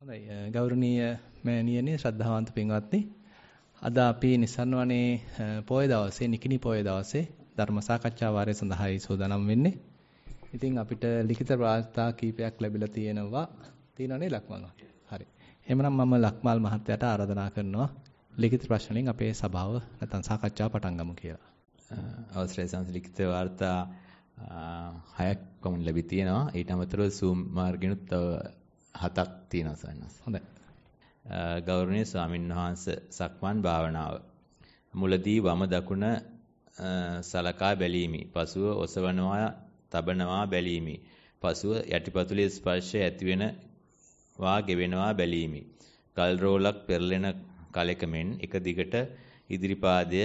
හොඳයි ගෞරවනීය මෑණියනි ශ්‍රද්ධාවන්ත පින්වත්නි අද අපි නිසන් වනේ පොය දවසේ නිකිණි පොය දවසේ ධර්ම සාකච්ඡා වාරය සඳහායි සූදානම් වෙන්නේ. ඉතින් අපිට ලිඛිත ප්‍රාර්ථනා කීපයක් ලැබිලා තියෙනවා. තියෙනනේ ලක්මල් හරි. එහෙනම් මම ලක්මල් මහත්තයාට ආරාධනා කරනවා ලිඛිත ප්‍රශ්න වලින් අපේ සභාව නැත්නම් සාකච්ඡාව පටන් ගමු කියලා. අවසරයි සංස ලිඛිත වාර්තා හයක් කොමුන් ලැබී තියෙනවා. ඊට අමතරව Zoom මාර්ගෙනුත් තව හතක් තියෙනවා සයන්ස්. හොඳයි. ගෞරවනීය ස්වාමින්වහන්ස සක්මන් භාවනාව. මුලදී වම දකුණ සලකා බැලීමි. පසුව ඔසවනවා, තබනවා බැලීමි. පසුව යටිපතුලේ ස්පර්ශය ඇතිවෙන වා ගෙවෙනවා බැලීමි. ගල් රෝලක් පෙරලෙන කලෙක මෙන් එක දිගට ඉදිරිපාදය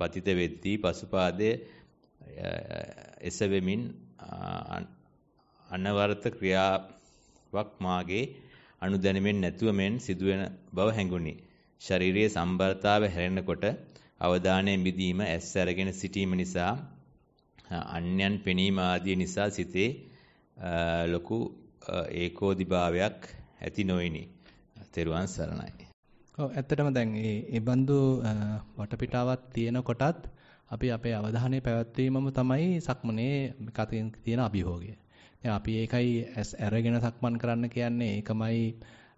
පතිත වෙද්දී පසුපාදය එසවෙමින් අනවර්ථ ක්‍රියා වක් මාගේ අනුදැනීමෙන් නැතුව මෙන් සිදුවෙන බව හැඟුණි. ශාරීරියේ සම්බරතාව හැරෙනකොට අවධානයෙන් බිඳීම ඇස් අරගෙන සිටීම නිසා අන්‍යයන් පෙනීම ආදී නිසා සිතේ ලොකු ඒකෝදිභාවයක් ඇති නොයිනි. තෙරුවන් සරණයි. ඔව් ඇත්තටම දැන් මේ ඒ බඳු වටපිටාවක් තියෙනකොටත් අපි අපේ අවධානය පැවැත්වීමම තමයි සක්මනේ කතින් තියෙන අභිභෝගය. අපි ඒකයි ඇස් ඇරගෙන සක්මන් කරන්න කියන්නේ ඒකමයි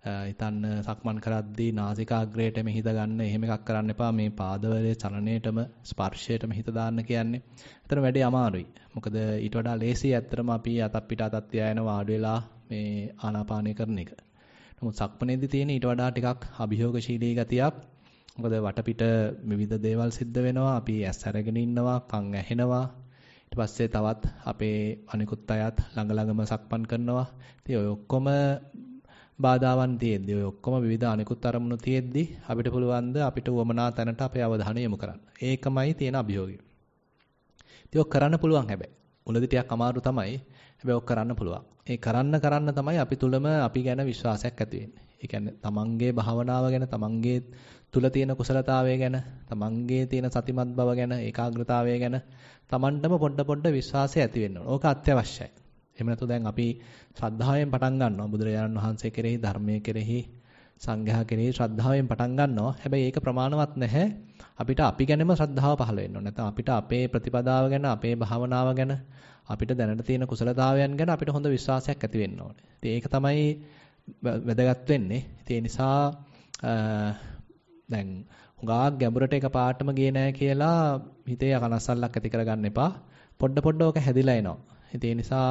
හිතන්න සක්මන් කරද්දී නාසිකාග්‍රයට මෙහිද ගන්න එහෙම එකක් කරන්න එපා මේ පාදවලේ චලනයේටම ස්පර්ශයටම හිත දාන්න කියන්නේ. අතන වැඩේ අමාරුයි. මොකද ඊට වඩා ලේසියි ඇත්තටම අපි අතක් පිට අතක් තියාගෙන වාඩි වෙලා මේ ආනාපානය කරන එක. නමුත් සක්මනේදී තියෙන ඊට වඩා ටිකක් අභියෝගශීලී ගතියක් මොකද වටපිට විවිධ දේවල් සිද්ධ වෙනවා අපි ඇස් අරගෙන ඉන්නවා කන් ඇහෙනවා ඊට පස්සේ තවත් අපේ අනිකුත් අයත් ළඟ ළඟම සක්මන් කරනවා. ඉතින් ඔය ඔක්කොම බාධාවන් තියෙද්දි ඔය ඔක්කොම විවිධ අනිකුත් අරමුණු තියෙද්දි අපිට පුළුවන් ද අපිට වමනා තැනට අපේ අවධානය යොමු කරන්න. ඒකමයි තියෙන අභියෝගය. ඉතින් ඔක් කරන්න පුළුවන් හැබැයි. මුලදී ටිකක් අමාරු තමයි. හැබැයි ඔක් කරන්න පුළුවන්. ඒ කරන්න කරන්න තමයි අපි තුලම අපි ගැන විශ්වාසයක් ඇති වෙන්නේ. ඒ කියන්නේ තමන්ගේ භාවනාව ගැන තමන්ගේ තුල තියෙන කුසලතාවය ගැන, තමන්ගේ තියෙන සතිමත් බව ගැන, ඒකාග්‍රතාවය ගැන තමන්ටම පොඩ පොඩ විශ්වාසය ඇති වෙන්න ඕන. ඕක අත්‍යවශ්‍යයි. එහෙම නැත්නම් දැන් අපි ශ්‍රද්ධාවෙන් පටන් ගන්නවා. බුදුරජාණන් වහන්සේ කෙරෙහි, ධර්මයේ කෙරෙහි, සංඝයා කෙරෙහි ශ්‍රද්ධාවෙන් පටන් ගන්නවා. හැබැයි ඒක ප්‍රමාණවත් නැහැ. අපිට අපි ගැනම ශ්‍රද්ධාව පහළ වෙන්න ඕන. නැත්නම් අපිට අපේ ප්‍රතිපදාව ගැන, අපේ භාවනාව ගැන, අපිට දැනට තියෙන කුසලතාවයන් ගැන අපිට හොඳ විශ්වාසයක් ඇති වෙන්න ඕනේ. ඉතින් ඒක තමයි වැදගත් වෙන්නේ. ඉතින් ඒ නිසා දැන් හුඟා ගැඹුරට එක පාටම ගියේ නෑ කියලා හිතේ අකනසල්ලක් ඇති කරගන්න එපා. පොඩ පොඩ ඕක හැදිලා එනවා. ඒ නිසා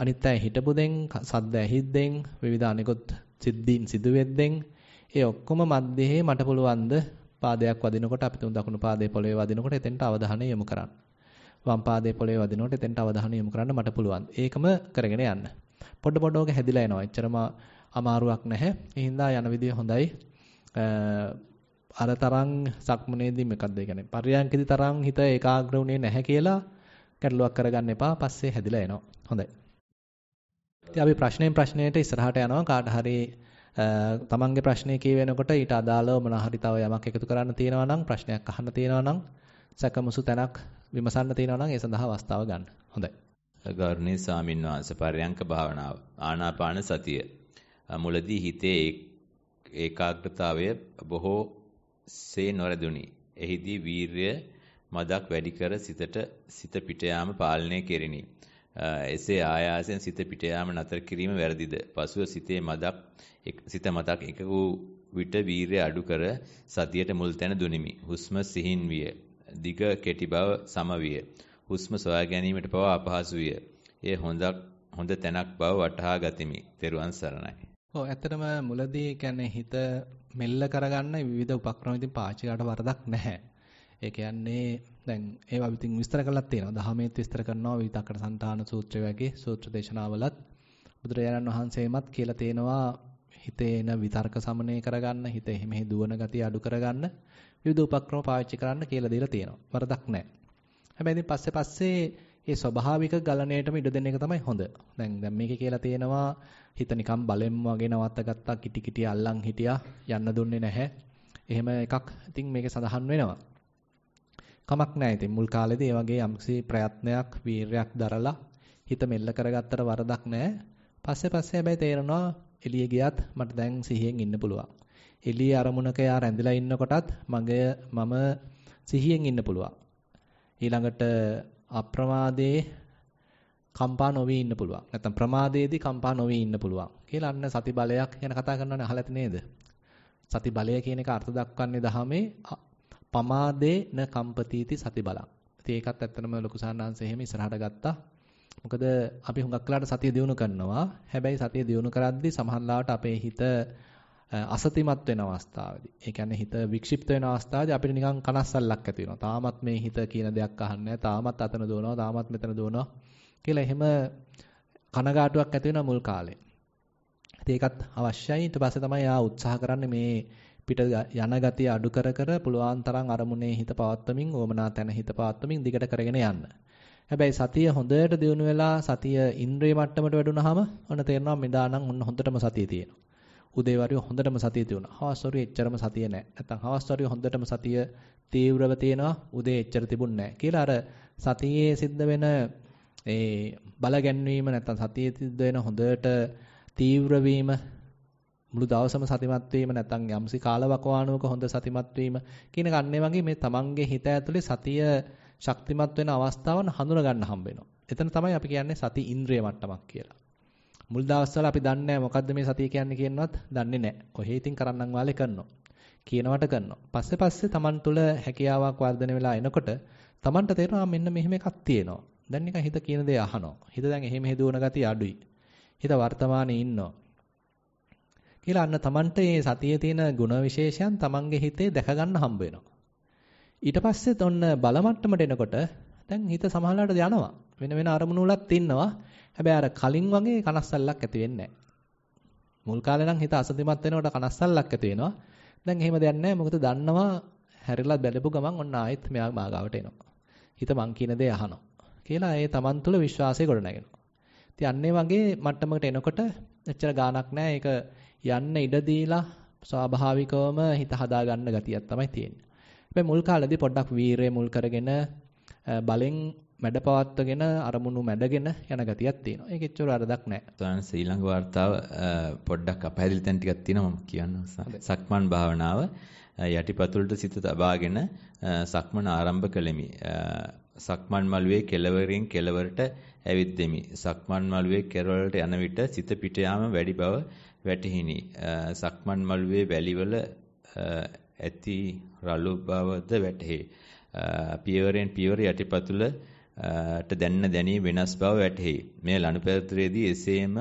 අනිත් අය හිටපුදෙන් සද්ද ඇහිද්දෙන් විවිධ අනිකුත් සිද්ධීන් සිදුවෙද්දෙන් ඒ ඔක්කොම මැද්දේ මට පුළුවන් ද පාදයක් වදිනකොට අපි තුන් දකුණු පාදයේ පොළවේ වදිනකොට එතෙන්ට අවධානය යොමු කරන්න. වම් පාදයේ පොළවේ වදිනකොට එතෙන්ට අවධානය යොමු කරන්න මට පුළුවන්. ඒකම කරගෙන යන්න. පොඩ පොඩ ඕක හැදිලා එනවා. එච්චරම අමාරුවක් නැහැ. ඒ හින්දා යන විදිය හොඳයි. අර තරම් සක්මනේදී මොකද්ද ඒ කියන්නේ පරියන්කේදී තරම් හිත ඒකාග්‍ර වුණේ නැහැ කියලා ගැටලුවක් කරගන්න එපා පස්සේ හැදිලා එනවා හොඳයි ඉතින් අපි ප්‍රශ්නෙන් ප්‍රශ්නයට ඉස්සරහට යනවා කාට හරි තමන්ගේ ප්‍රශ්නේ කියවෙනකොට ඊට අදාළව මොන හරි තව යමක් එකතු කරන්න තියෙනවා නම් ප්‍රශ්නයක් අහන්න තියෙනවා නම් සැකමසු තැනක් විමසන්න තියෙනවා නම් ඒ සඳහා අවස්ථාව ගන්න හොඳයි ගෞරවනීය ස්වාමින්වහන්සේ පරියංක භාවනාව ආනාපාන සතිය මුලදී හිතේ ඒකාග්‍රතාවය බොහෝ සේ නොරදුනි. එහිදී වීරය මදක් වැඩි කර සිතට සිත පිට යාම පාලනය කෙරිනි. එසේ ආයාසයෙන් සිත පිට යාම නතර කිරීම වැරදිද? පසුව සිතේ මදක් සිත මතක් එක වූ විට වීරය අඩු කර සතියට මුල් තැන දුනිමි. හුස්ම සිහින් විය. දිග කෙටි බව සම විය. හුස්ම සොයා ගැනීමට පවා අපහසු විය. ඒ හොඳක් හොඳ තැනක් බව වටහා ගතිමි. තෙරුවන් සරණයි. ඔව් ඇත්තටම මුලදී කියන්නේ හිත මෙල්ල කරගන්න විවිධ උපක්‍රම ඉතින් පාවිච්චි කරලා වරදක් නැහැ. ඒ කියන්නේ දැන් ඒවා ඉතින් විස්තර කරලා තියෙනවා. දහමේත් විස්තර කරනවා විතක්කඩ సంతාන සූත්‍රය වගේ සූත්‍ර දේශනාවලත් බුදුරජාණන් වහන්සේමත් කියලා තියෙනවා හිතේ එන විතර්ක සමනය කරගන්න, හිතේ මෙහි දුවන ගතිය අඩු කරගන්න විවිධ උපක්‍රම පාවිච්චි කරන්න කියලා දීලා තියෙනවා. වරදක් නැහැ. හැබැයි ඉතින් පස්සේ පස්සේ ඒ ස්වභාවික ගලණයටම ඉඩ දෙන එක තමයි හොඳ. දැන් දැන් මේකේ කියලා තියෙනවා හිත නිකන් බලෙන් වගේ නවත්තගත්තා කිටි කිටි අල්ලන් හිටියා යන්න දුන්නේ නැහැ. එහෙම එකක් ඉතින් මේකේ සඳහන් වෙනවා. කමක් නැහැ ඉතින් මුල් කාලේදී ඒ වගේ යම්කිසි ප්‍රයත්නයක් වීරයක් දරලා හිත මෙල්ල කරගත්තට වරදක් නැහැ. පස්සේ පස්සේ හැබැයි තේරෙනවා එළිය ගියත් මට දැන් සිහියෙන් ඉන්න පුළුවන්. එළියේ අරමුණක යා රැඳිලා ඉන්නකොටත් මගේ මම සිහියෙන් ඉන්න පුළුවන්. ඊළඟට අප්‍රමාදයේ කම්පා නොවි ඉන්න පුළුවන්. නැත්තම් ප්‍රමාදයේදී කම්පා නොවි ඉන්න පුළුවන්. කියලා අන්න සති බලයක් ගැන කතා කරනවානේ අහලා ඇති නේද? සති බලය කියන එක අර්ථ දක්වන්නේ දහමේ පමාදේ න කම්පතිති සති බලං. ඉතින් ඒකත් ඇත්තටම ලොකු සාන්නාංශය එහෙම ඉස්සරහට ගත්තා. මොකද අපි හුඟක් වෙලාට සතිය දිනු කරනවා. හැබැයි සතිය දිනු කරද්දී සමහරවිට අපේ හිත අසතිමත් වෙන අවස්ථාවේදී. ඒ කියන්නේ හිත වික්ෂිප්ත වෙන අවස්ථාවේදී අපිට නිකන් කනස්සල්ලක් ඇති වෙනවා. තාමත් මේ හිත කියන දෙයක් අහන්නේ තාමත් අතන දුවනවා, තාමත් මෙතන දුවනවා කියලා එහෙම කනගාටුවක් ඇති වෙනවා මුල් කාලේ. ඉතින් ඒකත් අවශ්‍යයි. ඊට පස්සේ තමයි ආ උත්සාහ කරන්නේ මේ පිට යන ගතිය අඩු කර කර පුළුවන් තරම් අරමුණේ හිත පවත්වමින්, ඕමනා තැන හිත පවත්වමින් දිගට කරගෙන යන්න. හැබැයි සතිය හොඳට දියුණු වෙලා සතිය ඉන්ද්‍රිය මට්ටමට වැඩුණාම ඔන්න තේරෙනවා මෙදානම් ඔන්න හොඳටම සතිය තියෙනවා. උදේ වරුවේ හොඳටම සතිය තියුණා. හවස් වරුවේ එච්චරම සතිය නැහැ. නැත්තම් හවස් වරුවේ හොඳටම සතිය තීව්‍රව තියෙනවා. උදේ එච්චර තිබුණ නැහැ කියලා අර සතියේ සිද්ධ වෙන ඒ බල ගැන්වීම නැත්තම් සතියේ සිද්ධ වෙන හොඳට තීව්‍ර වීම මුළු දවසම සතිමත් වීම නැත්නම් යම්සි කාලවකවානුවක හොඳ සතිමත් වීම කියන කන්නේ වගේ මේ තමන්ගේ හිත ඇතුලේ සතිය ශක්තිමත් වෙන අවස්ථාවන් හඳුනා ගන්න හම්බ වෙනවා. එතන තමයි අපි කියන්නේ සති ඉන්ද්‍රිය මට්ටමක් කියලා. මුල් දවස්වල අපි දන්නේ නැහැ මොකද්ද මේ සතිය කියන්නේ කියනවත් දන්නේ නැහැ. කොහේ ඉතින් කරන්නම් වාලේ කරනවා. කියනවට කරනවා. පස්සේ පස්සේ Taman තුල හැකියාවක් වර්ධනය වෙලා එනකොට Tamanට තේරෙනවා මෙන්න මෙහෙම එකක් තියෙනවා. දැන් නිකන් හිත කියන දේ අහනවා. හිත දැන් එහෙම හේදුවන ගතිය අඩුයි. හිත වර්තමානයේ ඉන්නවා. කියලා අන්න Tamanට මේ සතියේ තියෙන ගුණ විශේෂයන් Tamanගේ හිතේ දැක ගන්න හම්බ වෙනවා. ඊට පස්සෙත් ඔන්න බලමට්ටමට එනකොට දැන් හිත සමහරවිට යනවා. වෙන වෙන අරමුණු වලත් ඉන්නවා. හැබැයි අර කලින් වගේ කනස්සල්ලක් ඇති වෙන්නේ නැහැ. මුල් කාලේ නම් හිත අසතිමත් වෙනකොට කනස්සල්ලක් ඇති වෙනවා. දැන් එහෙම දෙයක් නැහැ. මොකද දන්නවා හැරිලා බැලපු ගමන් ඔන්න ආයෙත් මෙයා මාගාවට එනවා. හිත මං කියන දේ අහනවා. කියලා ඒ Taman තුල විශ්වාසය ගොඩනගෙනවා. ඉතින් අන්නේ වගේ මට්ටමකට එනකොට එච්චර ගාණක් නැහැ. ඒක යන්න ඉඩ දීලා ස්වාභාවිකවම හිත හදා ගන්න ගතියක් තමයි තියෙන්නේ. හැබැයි මුල් කාලේදී පොඩ්ඩක් වීරය මුල් කරගෙන බලෙන් මැඩ පවත්වගෙන අරමුණු මැඩගෙන යන ගතියක් තියෙනවා. ඒක එච්චර අරදක් නැහැ. සාමාන්‍ය ශ්‍රී ලංක වාර්තාව පොඩ්ඩක් අපහැදිලි තැන් ටිකක් තියෙනවා මම කියන්න සක්මන් භාවනාව යටිපතුලට සිත තබාගෙන සක්මන ආරම්භ කළෙමි. සක්මන් මළුවේ කෙළවරින් කෙළවරට ඇවිද්දෙමි. සක්මන් මළුවේ කෙළවරට යන විට සිත පිට වැඩි බව වැටහිනි. සක්මන් මළුවේ වැලිවල ඇති රළු බවද වැටහේ. පියවරෙන් පියවර යටිපතුල ට දැන්න දැනී වෙනස් බව වැටහෙයි. මෙය ලනුපැදුරේදී එසේම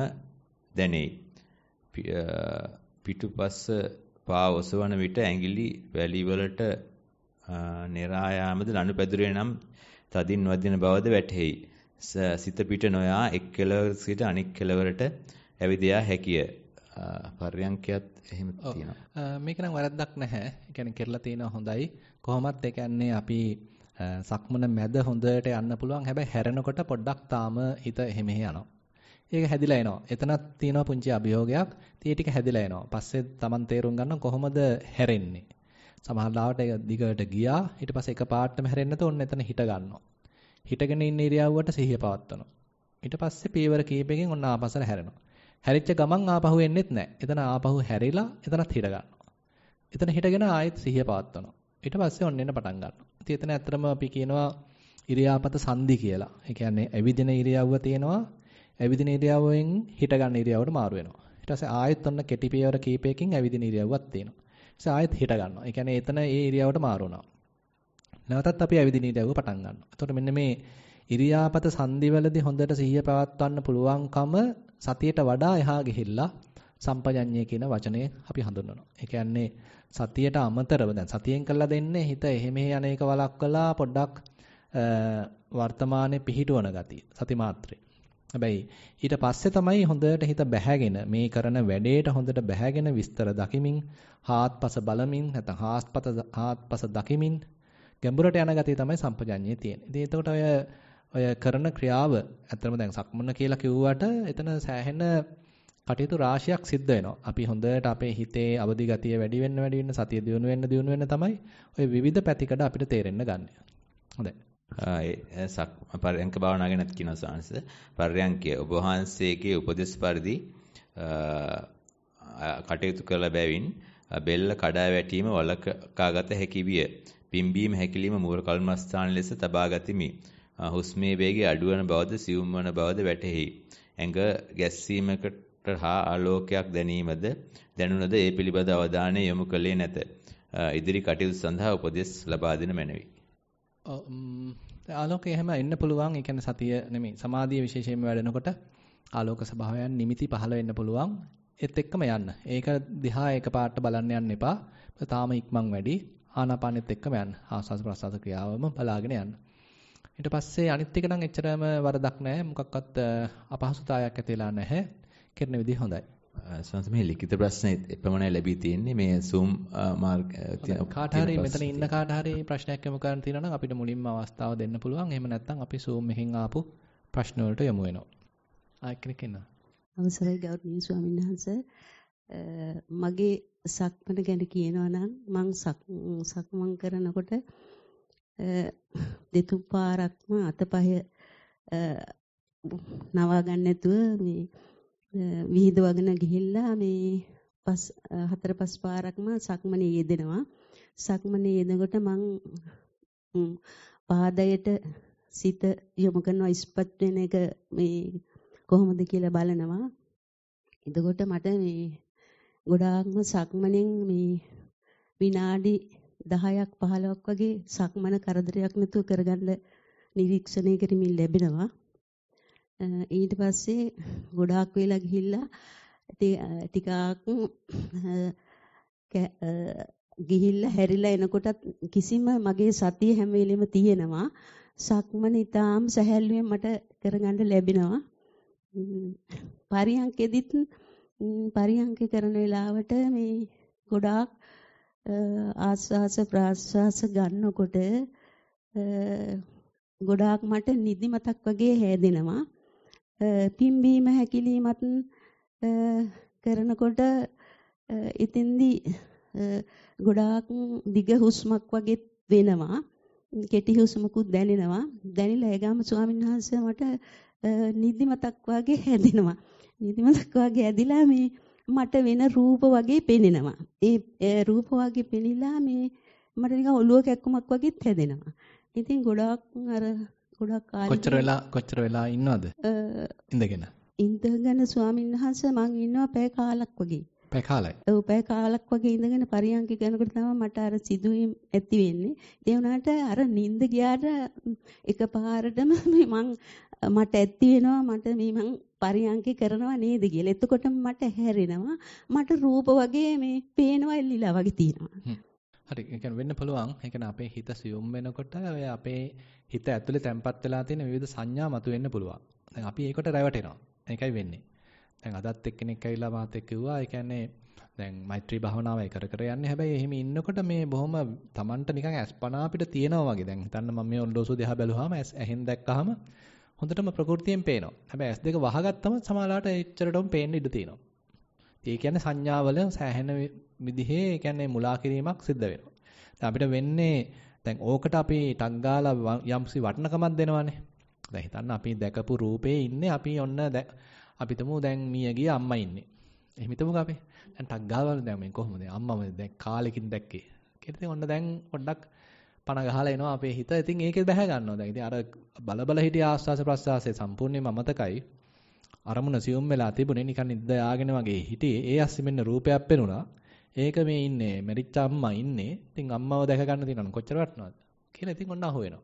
දැනෙයි. පිටුපස පා ඔසවන විට ඇඟිලි වැලි වලට නෙරා යාමද ලනුපැදුරේ නම් තදින් වදින බවද වැටහෙයි. සිත පිට නොයා එක් කෙළවර සිට අනෙක් කෙළවරට ඇවිදයා හැකිය. පර්යංකයත් එහෙම තියෙනවා. මේක නම් වරද්දක් නැහැ. ඒ කියන්නේ කෙරලා තියෙනවා හොඳයි. කොහොමත් ඒ කියන්නේ අපි සක්මන මැද හොඳට යන්න පුළුවන්. හැබැයි හැරෙනකොට පොඩ්ඩක් තාම හිත එහෙම යනවා. ඒක හැදිලා එනවා. එතනත් තියෙනවා පුංචි අභියෝගයක්. tie ටික හැදිලා එනවා. පස්සේ Taman තේරුම් ගන්න කොහොමද හැරෙන්නේ. සමහර ලාවට ඒක දිගට ගියා. ඊට පස්සේ එක පාටම හැරෙන්නත ඔන්න එතන හිට ගන්නවා. හිටගෙන ඉන්න ඉරියව්වට සිහිය පවත්වනවා. ඊට පස්සේ පීවර කීපයකින් ඔන්න ආපසට හැරෙනවා. හැරිච්ච ගමන් ආපහු එන්නෙත් නැහැ. එතන ආපහු හැරිලා එතනත් හිට ගන්නවා. එතන හිටගෙන ආයෙත් සිහිය පවත්වනවා. ඊට පස්සේ ඔන්න එන්න පටන් ගන්නවා. විමුක්තිය එතන ඇත්තටම අපි කියනවා ඉරියාපත සංදි කියලා. ඒ කියන්නේ ඇවිදින ඉරියව්ව තියෙනවා. ඇවිදින ඉරියව්වෙන් හිට ගන්න ඉරියව්වට මාරු වෙනවා. ඊට පස්සේ ආයෙත් ඔන්න කෙටි පියවර කීපයකින් ඇවිදින ඉරියව්වක් තියෙනවා. ඊට ආයෙත් හිට ගන්නවා. ඒ කියන්නේ එතන ඒ ඉරියව්වට මාරු වෙනවා. නැවතත් අපි ඇවිදින ඉරියව්ව පටන් ගන්නවා. එතකොට මෙන්න මේ ඉරියාපත සංදිවලදී හොඳට සිහිය පවත්වන්න පුළුවන්කම සතියට වඩා එහා ගිහිල්ලා සම්පජඤ්ඤය කියන වචනේ අපි හඳුන්වනවා. ඒ කියන්නේ සතියට අමතරව දැන් සතියෙන් කළා දෙන්නේ හිත එහෙම යන එක වළක්වලා පොඩ්ඩක් වර්තමානයේ පිහිටවන ගතිය සති මාත්‍රේ. හැබැයි ඊට පස්සේ තමයි හොඳට හිත බැහැගෙන මේ කරන වැඩේට හොඳට බැහැගෙන විස්තර දකිමින් හාත්පස බලමින් නැත්නම් හාස්පත හාත්පස දකිමින් ගැඹුරට යන ගතිය තමයි සම්පජඤ්ඤයේ තියෙන්නේ. ඉතින් එතකොට ඔය ඔය කරන ක්‍රියාව ඇත්තම දැන් සක්මන කියලා කිව්වට එතන සෑහෙන කටයුතු රාශියක් සිද්ධ වෙනවා. අපි හොඳට අපේ හිතේ අවදි ගතිය වැඩි වෙන්න වැඩි වෙන්න සතිය දියුණු වෙන්න දියුණු වෙන්න තමයි ওই විවිධ පැතිකඩ අපිට තේරෙන්න ගන්න. හොඳයි. ආයේ පරයන්ක භාවනා ගැනත් කියන සාංශ පරයන්කේ ඔබ වහන්සේගේ උපදෙස් පරිදි කටයුතු කළ බැවින් බෙල්ල කඩා වැටීම වළකාගත හැකි විය. පිම්බීම හැකිලිම මූල කල්මස්ථාන ලෙස තබා ගතිමි. හුස්මේ වේගය අඩු වන බවද සියුම් වන බවද වැටහෙයි. ඇඟ ගැස්සීමකට හා ආලෝකයක් දැනීමද දැනුණද ඒ පිළිබඳ අවධානය යොමු කළේ නැත. ඉදිරි කටයුතු සඳහා උපදෙස් ලබා දෙන මැනවි. ආලෝකය හැම එන්න පුළුවන්. ඒ කියන්නේ සතිය නෙමෙයි. සමාධිය විශේෂයෙන්ම වැඩනකොට ආලෝක ස්වභාවයන් නිමිති පහළ වෙන්න පුළුවන්. ඒත් එක්කම යන්න. ඒක දිහා එකපාරට බලන්න යන්න එපා. තාම ඉක්මන් වැඩි. ආනාපානෙත් එක්කම යන්න. ආස්වාද ප්‍රසආස ක්‍රියාවම බලාගෙන යන්න. ඊට පස්සේ අනිත් එක නම් එච්චරම වරදක් නැහැ. මොකක්වත් අපහසුතාවයක් ඇති වෙලා නැහැ. කරන විදිහ හොඳයි. ස්වාමීන් මේ ලිඛිත ප්‍රශ්නේ එපමණයි ලැබී තියෙන්නේ මේ Zoom මාර්ග කාට හරි මෙතන ඉන්න කාට හරි ප්‍රශ්නයක් යොමු කරන්න තියෙනවා නම් අපිට මුලින්ම අවස්ථාව දෙන්න පුළුවන්. එහෙම නැත්නම් අපි Zoom එකෙන් ආපු ප්‍රශ්න වලට යමු වෙනවා. ආයකනික එනවා. අවසරයි ගෞරවනීය ස්වාමීන් වහන්සේ. මගේ සක්මන ගැන කියනවා නම් මං සක්මන් කරනකොට දෙතුන් පාරක්ම අතපය නවා ගන්න නැතුව මේ විහිදුවගෙන ගිහිල්ලා මේ පස් හතර පස් පාරක්ම සක්මනේ යෙදෙනවා. සක්මනේ යෙදෙනකොට මං පාදයට සිත යොමු කරනවා ඉස්පත් වෙන එක මේ කොහොමද කියලා බලනවා. එතකොට මට මේ ගොඩාක්ම සක්මනෙන් මේ විනාඩි 10ක් 15ක් වගේ සක්මන කරදරයක් නැතුව කරගන්න නිරීක්ෂණය කරමින් ලැබෙනවා. ඊට පස්සේ ගොඩාක් වෙලා ගිහිල්ලා ටිකක් ගිහිල්ලා හැරිලා එනකොටත් කිසිම මගේ සතිය හැම වෙලෙම තියෙනවා සක්මන ඊටාම් සැහැල්ලුවෙන් මට කරගන්න ලැබෙනවා පරියන්කෙදිත් පරියන්ක කරන වෙලාවට මේ ගොඩාක් ආස්වාස ප්‍රාස්වාස ගන්නකොට ගොඩාක් මට නිදිමතක් වගේ හැදෙනවා පිම්බීම හැකිලීමත් කරනකොට එතෙන්දී ගොඩාක් දිග හුස්මක් වගේ වෙනවා කෙටි හුස්මකුත් දැනෙනවා දැනිලා ඒගාම ස්වාමීන් වහන්සේ මට නිදිමතක් වගේ හැදෙනවා නිදිමතක් වගේ ඇදිලා මේ මට වෙන රූප වගේ පෙනෙනවා ඒ රූප වගේ පෙනිලා මේ මට නිකන් ඔලුව කැක්කමක් වගේත් හැදෙනවා ඉතින් ගොඩාක් අර ගොඩක් ආයෙ කොච්චර වෙලා කොච්චර වෙලා ඉන්නවද? ඉඳගෙන. ඉඳගෙන ස්වාමීන් වහන්සේ මං ඉන්නවා පැය කාලක් වගේ. පැය කාලයි. ඔව් පැය කාලක් වගේ ඉඳගෙන පරියන්ක යනකොට තමයි මට අර සිදුවීම් ඇති වෙන්නේ. ඒ වුණාට අර නිින්ද ගියාට එකපාරටම මේ මං මට ඇති වෙනවා මට මේ මං පරියන්ක කරනවා නේද කියලා. එතකොට මට හැරෙනවා. මට රූප වගේ මේ පේනවා එල්ලිලා වගේ තියෙනවා. හරි ඒ කියන්නේ වෙන්න පුළුවන් ඒ කියන්නේ අපේ හිත සියුම් වෙනකොට ඔය අපේ හිත ඇතුලේ තැම්පත් වෙලා තියෙන විවිධ සංඥා මතුවෙන්න පුළුවන්. දැන් අපි ඒකට රැවටෙනවා. ඒකයි වෙන්නේ. දැන් අදත් එක්කෙනෙක් ඇවිල්ලා මාත් එක්ක කිව්වා. ඒ කියන්නේ දැන් මෛත්‍රී භාවනාවයි කර කර යන්නේ. හැබැයි එහෙම ඉන්නකොට මේ බොහොම Tamanට නිකන් ඇස්පනා අපිට තියෙනවා වගේ. දැන් හිතන්න මම මේ ඔන්ඩෝසු දෙහා බැලුවාම ඇස් ඇහෙන් දැක්කහම හොඳටම ප්‍රകൃතියෙන් පේනවා. හැබැයි ඇස් දෙක වහගත්තම සමාලාට එච්චරටම පේන්න ඉඩ තියෙනවා. ඒ කියන්නේ සංඥාවල සෑහෙන විදිහේ කියන්නේ මුලා කිරීමක් සිද්ධ වෙනවා. අපිට වෙන්නේ දැන් ඕකට අපි ටක් ගාලා යම්සි වටනකමක් දෙනවානේ. දැන් හිතන්න අපි දැකපු රූපේ ඉන්නේ අපි ඔන්න අපි තමු දැන් මියගේ අම්මා ඉන්නේ. එහෙම හිතමුකෝ අපි. දැන් ටක් ගාලා දැන් මේ කොහොමද? අම්මම දැන් කාලෙකින් දැක්කේ. කියලා ඔන්න දැන් පොඩ්ඩක් පණ ගහලා එනවා අපේ හිත. ඉතින් ඒකේ බැහැ ගන්නවා දැන්. ඉතින් අර බල බල හිටිය ආස්වාස ප්‍රසආසයේ සම්පූර්ණයෙන්ම අමතකයි. අරමුණ සියුම් වෙලා තිබුණේ නිකන් ඉඳ යාගෙන වගේ හිටියේ. ඒ අස්සිමෙන්න රූපයක් පෙනුණා. මේක මේ ඉන්නේ මැරිච්ච අම්මා ඉන්නේ. ඉතින් අම්මව දැක ගන්න තියෙනවා කොච්චර වටනවද කියලා ඉතින් ඔන්න අහුවෙනවා.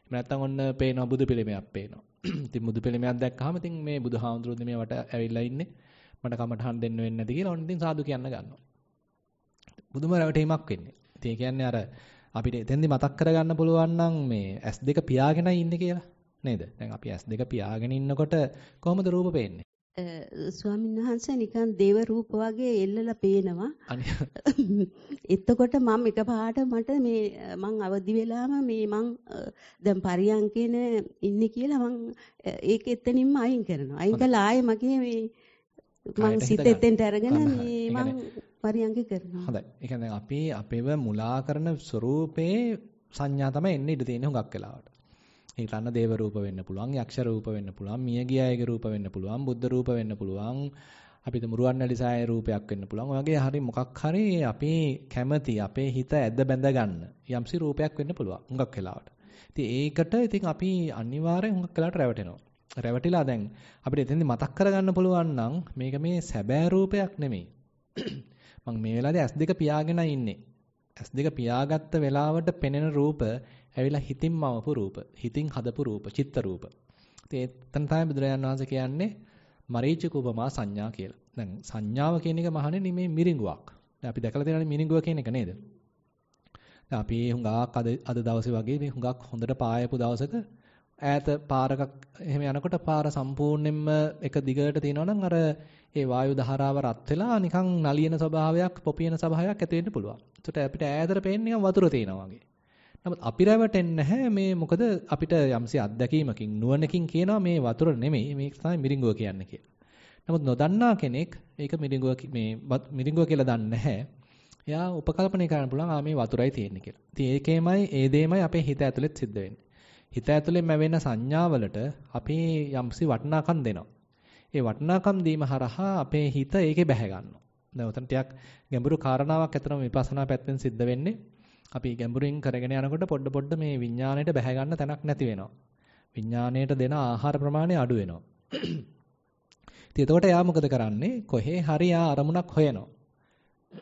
එහෙම නැත්නම් ඔන්න පේනවා බුදු පිළිමයක් පේනවා. ඉතින් බුදු පිළිමයක් දැක්කහම ඉතින් මේ බුදුහාමුදුරුවෝ මේ වට ඇවිල්ලා ඉන්නේ. මට කමටහන් දෙන්න වෙන්නේ නැති කියලා ඔන්න ඉතින් සාදු කියන්න ගන්නවා. බුදුම රැවටීමක් වෙන්නේ. ඉතින් කියන්නේ අර අපිට එතෙන්දි මතක් කරගන්න පුළුවන් නම් මේ S2 පියාගෙනයි ඉන්නේ කියලා නේද? දැන් අපි S2 පියාගෙන ඉන්නකොට කොහොමද රූප පේන්නේ? ස්වාමීන් වහන්සේ නිකන් දේව රූප වගේ එල්ලලා පේනවා. එතකොට මම එකපාරට මට මේ මං අවදි වෙලාම මේ මං දැන් පරියන්කේන ඉන්නේ කියලා මං ඒක එතනින්ම අයින් කරනවා. අයින් කළා ආයේ මගේ මේ මං සිත එතෙන්ට අරගෙන මේ මං පරියන්කේ කරනවා. හොඳයි. ඒ කියන්නේ අපි අපේව මුලා කරන ස්වરૂපේ සංඥා තමයි එන්නේ ඉඳ තියෙන හුඟක් වෙලාවට. හිතන්න දේව රූප වෙන්න පුළුවන්, යක්ෂ රූප වෙන්න පුළුවන්, මියගිය අයගේ රූප වෙන්න පුළුවන්, බුද්ධ රූප වෙන්න පුළුවන්, අපිට මුරුවන් ඇලිසායේ රූපයක් වෙන්න පුළුවන්. ඔයගේ හරි මොකක් හරි අපි කැමති අපේ හිත ඇද බැඳ ගන්න යම්සි රූපයක් වෙන්න පුළුවන්. හුඟක් වෙලාවට. ඉතින් ඒකට ඉතින් අපි අනිවාර්යෙන් හුඟක් වෙලාවට රැවටෙනවා. රැවටිලා දැන් අපිට එතෙන්දි මතක් කරගන්න පුළුවන් නම් මේක මේ සැබෑ රූපයක් නෙමෙයි. මම මේ වෙලාවේ S2 පියාගෙන ඉන්නේ. S2 පියාගත්ත වෙලාවට පෙනෙන රූප ඇවිල්ලා හිතින් මවපු රූප, හිතින් හදපු රූප, චිත්ත රූප. ඉතින් එතන තමයි බුදුරජාණන් වහන්සේ කියන්නේ මරීචක උපමා සංඥා කියලා. දැන් සංඥාව කියන එක මහන්නේ මේ මිරිඟුවක්. දැන් අපි දැකලා තියෙනනේ මිරිඟුව කියන එක නේද? දැන් අපි හුඟක් අද අද දවසේ වගේ මේ හුඟක් හොඳට පායපු දවසක ඈත පාරක එහෙම යනකොට පාර සම්පූර්ණයෙන්ම එක දිගට තියෙනවා නම් අර ඒ වායු දහරාව රත් වෙලා නිකන් නලියන ස්වභාවයක් පොපියන ස්වභාවයක් ඇති වෙන්න පුළුවන්. ඒකට අපිට ඈතට පේන්නේ නිකන් වතුර තියෙනවා වගේ. නමුත් අපි රැවටෙන්නේ නැහැ මේ මොකද අපිට යම්සේ අත්දැකීමකින් නුවණකින් කියනවා මේ වතුර නෙමෙයි මේක තමයි මිරිඟුව කියන්නේ කියලා. නමුත් නොදන්නා කෙනෙක් ඒක මිරිඟුව මේ මිරිඟුව කියලා දන්නේ නැහැ. එයා උපකල්පනය කරන්න පුළුවන් ආ මේ වතුරයි තියෙන්නේ කියලා. ඉතින් ඒකේමයි ඒ දෙයමයි අපේ හිත ඇතුළෙත් සිද්ධ වෙන්නේ. හිත ඇතුළෙන් මැවෙන සංඥාවලට අපි යම්සි වටිනාකම් දෙනවා. ඒ වටිනාකම් දීම හරහා අපේ හිත ඒකේ බැහැ ගන්නවා. දැන් උතන ටිකක් ගැඹුරු කාරණාවක් අතර විපස්සනා පැත්තෙන් සිද්ධ වෙන්නේ. අපි ගැඹුරින් කරගෙන යනකොට පොඩ පොඩ මේ විඥාණයට බැහැ ගන්න තැනක් නැති වෙනවා. විඥාණයට දෙන ආහාර ප්‍රමාණය අඩු වෙනවා. ඉතින් එතකොට එයා මොකද කරන්නේ? කොහේ හරි යා අරමුණක් හොයනවා.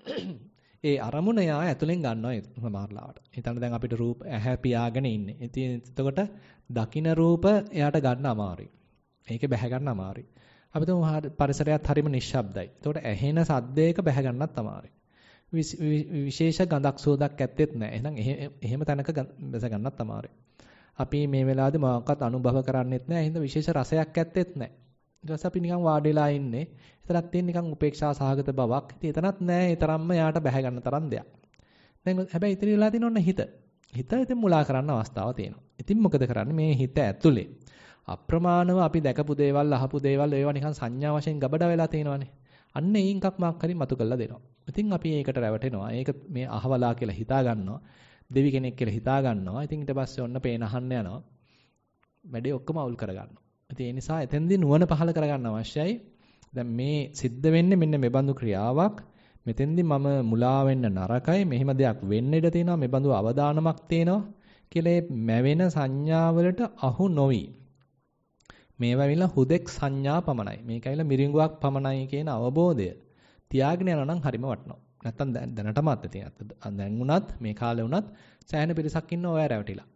ඒ අරමුණ යා ඇතුලෙන් ගන්නවා සමහරලාවට. හිතන්න දැන් අපිට රූප ඇහැ පියාගෙන ඉන්නේ. ඉතින් එතකොට දකින රූප එයාට ගන්න අමාරුයි. ඒකේ බැහැ ගන්න අමාරුයි. අපි තුමු පරිසරයත් හරිම නිශ්ශබ්දයි. එතකොට ඇහෙන සද්දයක බැහැ ගන්නත් අමාරුයි. විශේෂ ගඳක් සුවඳක් ඇත්තෙත් නැහැ. එහෙනම් එහෙම තැනක බැස ගන්නත් අමාරුයි. අපි මේ වෙලාවේදී මොකක්වත් අනුභව කරන්නෙත් නැහැ. එහෙනම් විශේෂ රසයක් ඇත්තෙත් නැහැ. ඊට පස්සේ අපි නිකන් වාඩිලා ඉන්නේ. එතනක් තියෙන නිකන් උපේක්ෂා සහගත බවක්. ඉතින් එතනත් නැහැ. ඒ තරම්ම යාට බැහැ ගන්න තරම් දෙයක්. දැන් හැබැයි ඉතින් වෙලා තියෙන ඔන්න හිත. හිත ඉතින් මුලා කරන්න අවස්ථාව තියෙනවා. ඉතින් මොකද කරන්නේ? මේ හිත ඇතුලේ අප්‍රමාණව අපි දැකපු දේවල්, අහපු දේවල් ඒවා නිකන් සංඥා වශයෙන් ගබඩා වෙලා තියෙනවානේ. අන්න ඒකක් මාක් හරි මතු කරලා දෙනවා. ඉතින් අපි ඒකට රැවටෙනවා. ඒක මේ අහවලා කියලා හිතා ගන්නවා. දෙවි කෙනෙක් කියලා හිතා ගන්නවා. ඉතින් ඊට පස්සේ ඔන්න පේන අහන්න යනවා. වැඩේ ඔක්කොම අවුල් කර ගන්නවා. ඉතින් ඒ නිසා එතෙන්දී නුවණ පහළ කරගන්න අවශ්‍යයි. දැන් මේ සිද්ධ වෙන්නේ මෙන්න මේ බඳු ක්‍රියාවක්. මෙතෙන්දී මම මුලා වෙන්න නරකයි. මෙහෙම දෙයක් වෙන්න ඉඩ තියෙනවා. මේ බඳු අවදානමක් තියෙනවා. කියලා මැවෙන සංඥාවලට අහු නොවි. මේවා විල හුදෙක් සංඥා පමණයි. මේක ඇවිල්ලා මිරිඟුවක් පමණයි කියන අවබෝධය. තියාගෙන යනවා නම් හරිම වටනවා. නැත්තම් දැනටමත් ඉතින් දැන් වුණත් මේ කාලේ වුණත් සෑහෙන පිරිසක් ඉන්නවා ඔය රැවටිලා.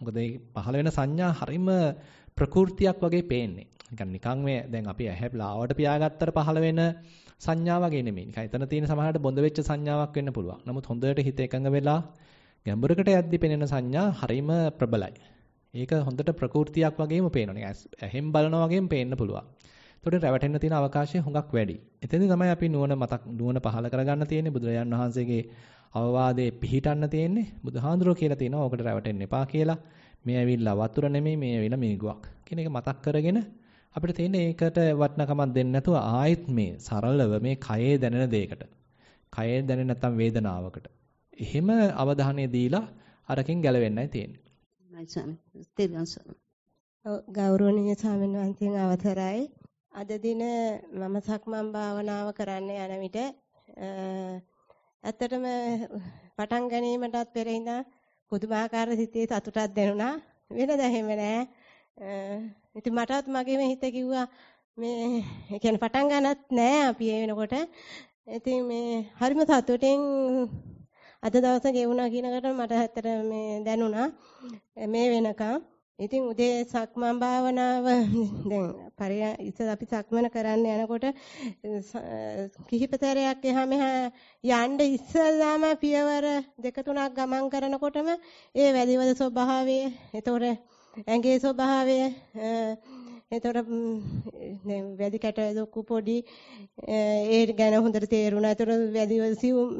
මොකද මේ පහළ වෙන සංඥා හරිම ප්‍රകൃතියක් වගේ පේන්නේ. නිකන් නිකන් මේ දැන් අපි ඇහැප්ලා ආවට පියාගත්තට පහළ වෙන සංඥා වගේ නෙමෙයි. නිකන් එතන තියෙන සමහරට බොඳ වෙච්ච සංඥාවක් වෙන්න පුළුවන්. නමුත් හොඳට හිත එකඟ වෙලා ගැඹුරකට යද්දි පෙනෙන සංඥා හරිම ප්‍රබලයි. ඒක හොඳට ප්‍රകൃතියක් වගේම පේනවා. නිකන් ඇහෙන් බලනවා වගේම පේන්න පුළුවන්. එතකොට රැවටෙන්න තියෙන අවකාශය හුඟක් වැඩි. එතෙන්දී තමයි අපි නුවණ මතක් නුවණ පහළ කරගන්න තියෙන්නේ බුදුරජාන් වහන්සේගේ අවවාදයේ පිහිටන්න තියෙන්නේ. බුදුහාඳුරෝ කියලා තියෙනවා ඕකට රැවටෙන්න එපා කියලා. මේ ඇවිල්ලා වතුර නෙමෙයි මේ ඇවිල්ලා මිනිගුවක් කියන එක මතක් කරගෙන අපිට තියෙන ඒකට වටිනකමක් දෙන්නේ නැතුව ආයෙත් මේ සරලව මේ කයේ දැනෙන දෙයකට කයේ දැනෙන නැත්නම් වේදනාවකට එහෙම අවධානය දීලා අරකින් ගැලවෙන්නයි තියෙන්නේ. ගෞරවනීය ස්වාමීන් වහන්සේගේ අවතරයි අද දින මම සක්මන් භාවනාව කරන්න යන විට ඇත්තටම පටන් ගැනීමටත් පෙර ඉඳන් පුදුමාකාර සිතේ සතුටක් දැනුණා වෙනද එහෙම නෑ ඉතින් මටත් මගේම හිත කිව්වා මේ කියන්නේ පටන් ගන්නත් නෑ අපි ඒ වෙනකොට ඉතින් මේ හරිම සතුටින් අද දවස ගෙවුණා කියනකට මට ඇත්තට මේ දැනුණා මේ වෙනකම් ඉතින් උදේ සක්මන් භාවනාව දැන් පරය ඉතල අපි සක්මන කරන්න යනකොට කිහිපතරයක් එහා මෙහා යන්න ඉස්සල්ලාම පියවර දෙක තුනක් ගමන් කරනකොටම ඒ වැලිවල ස්වභාවය, ඒතොර ඇඟේ ස්වභාවය එතකොට දැන් වැදි කැට දොක්කු පොඩි ඒ ගැන හොඳට තේරුණා. එතකොට වැදි සිවුම්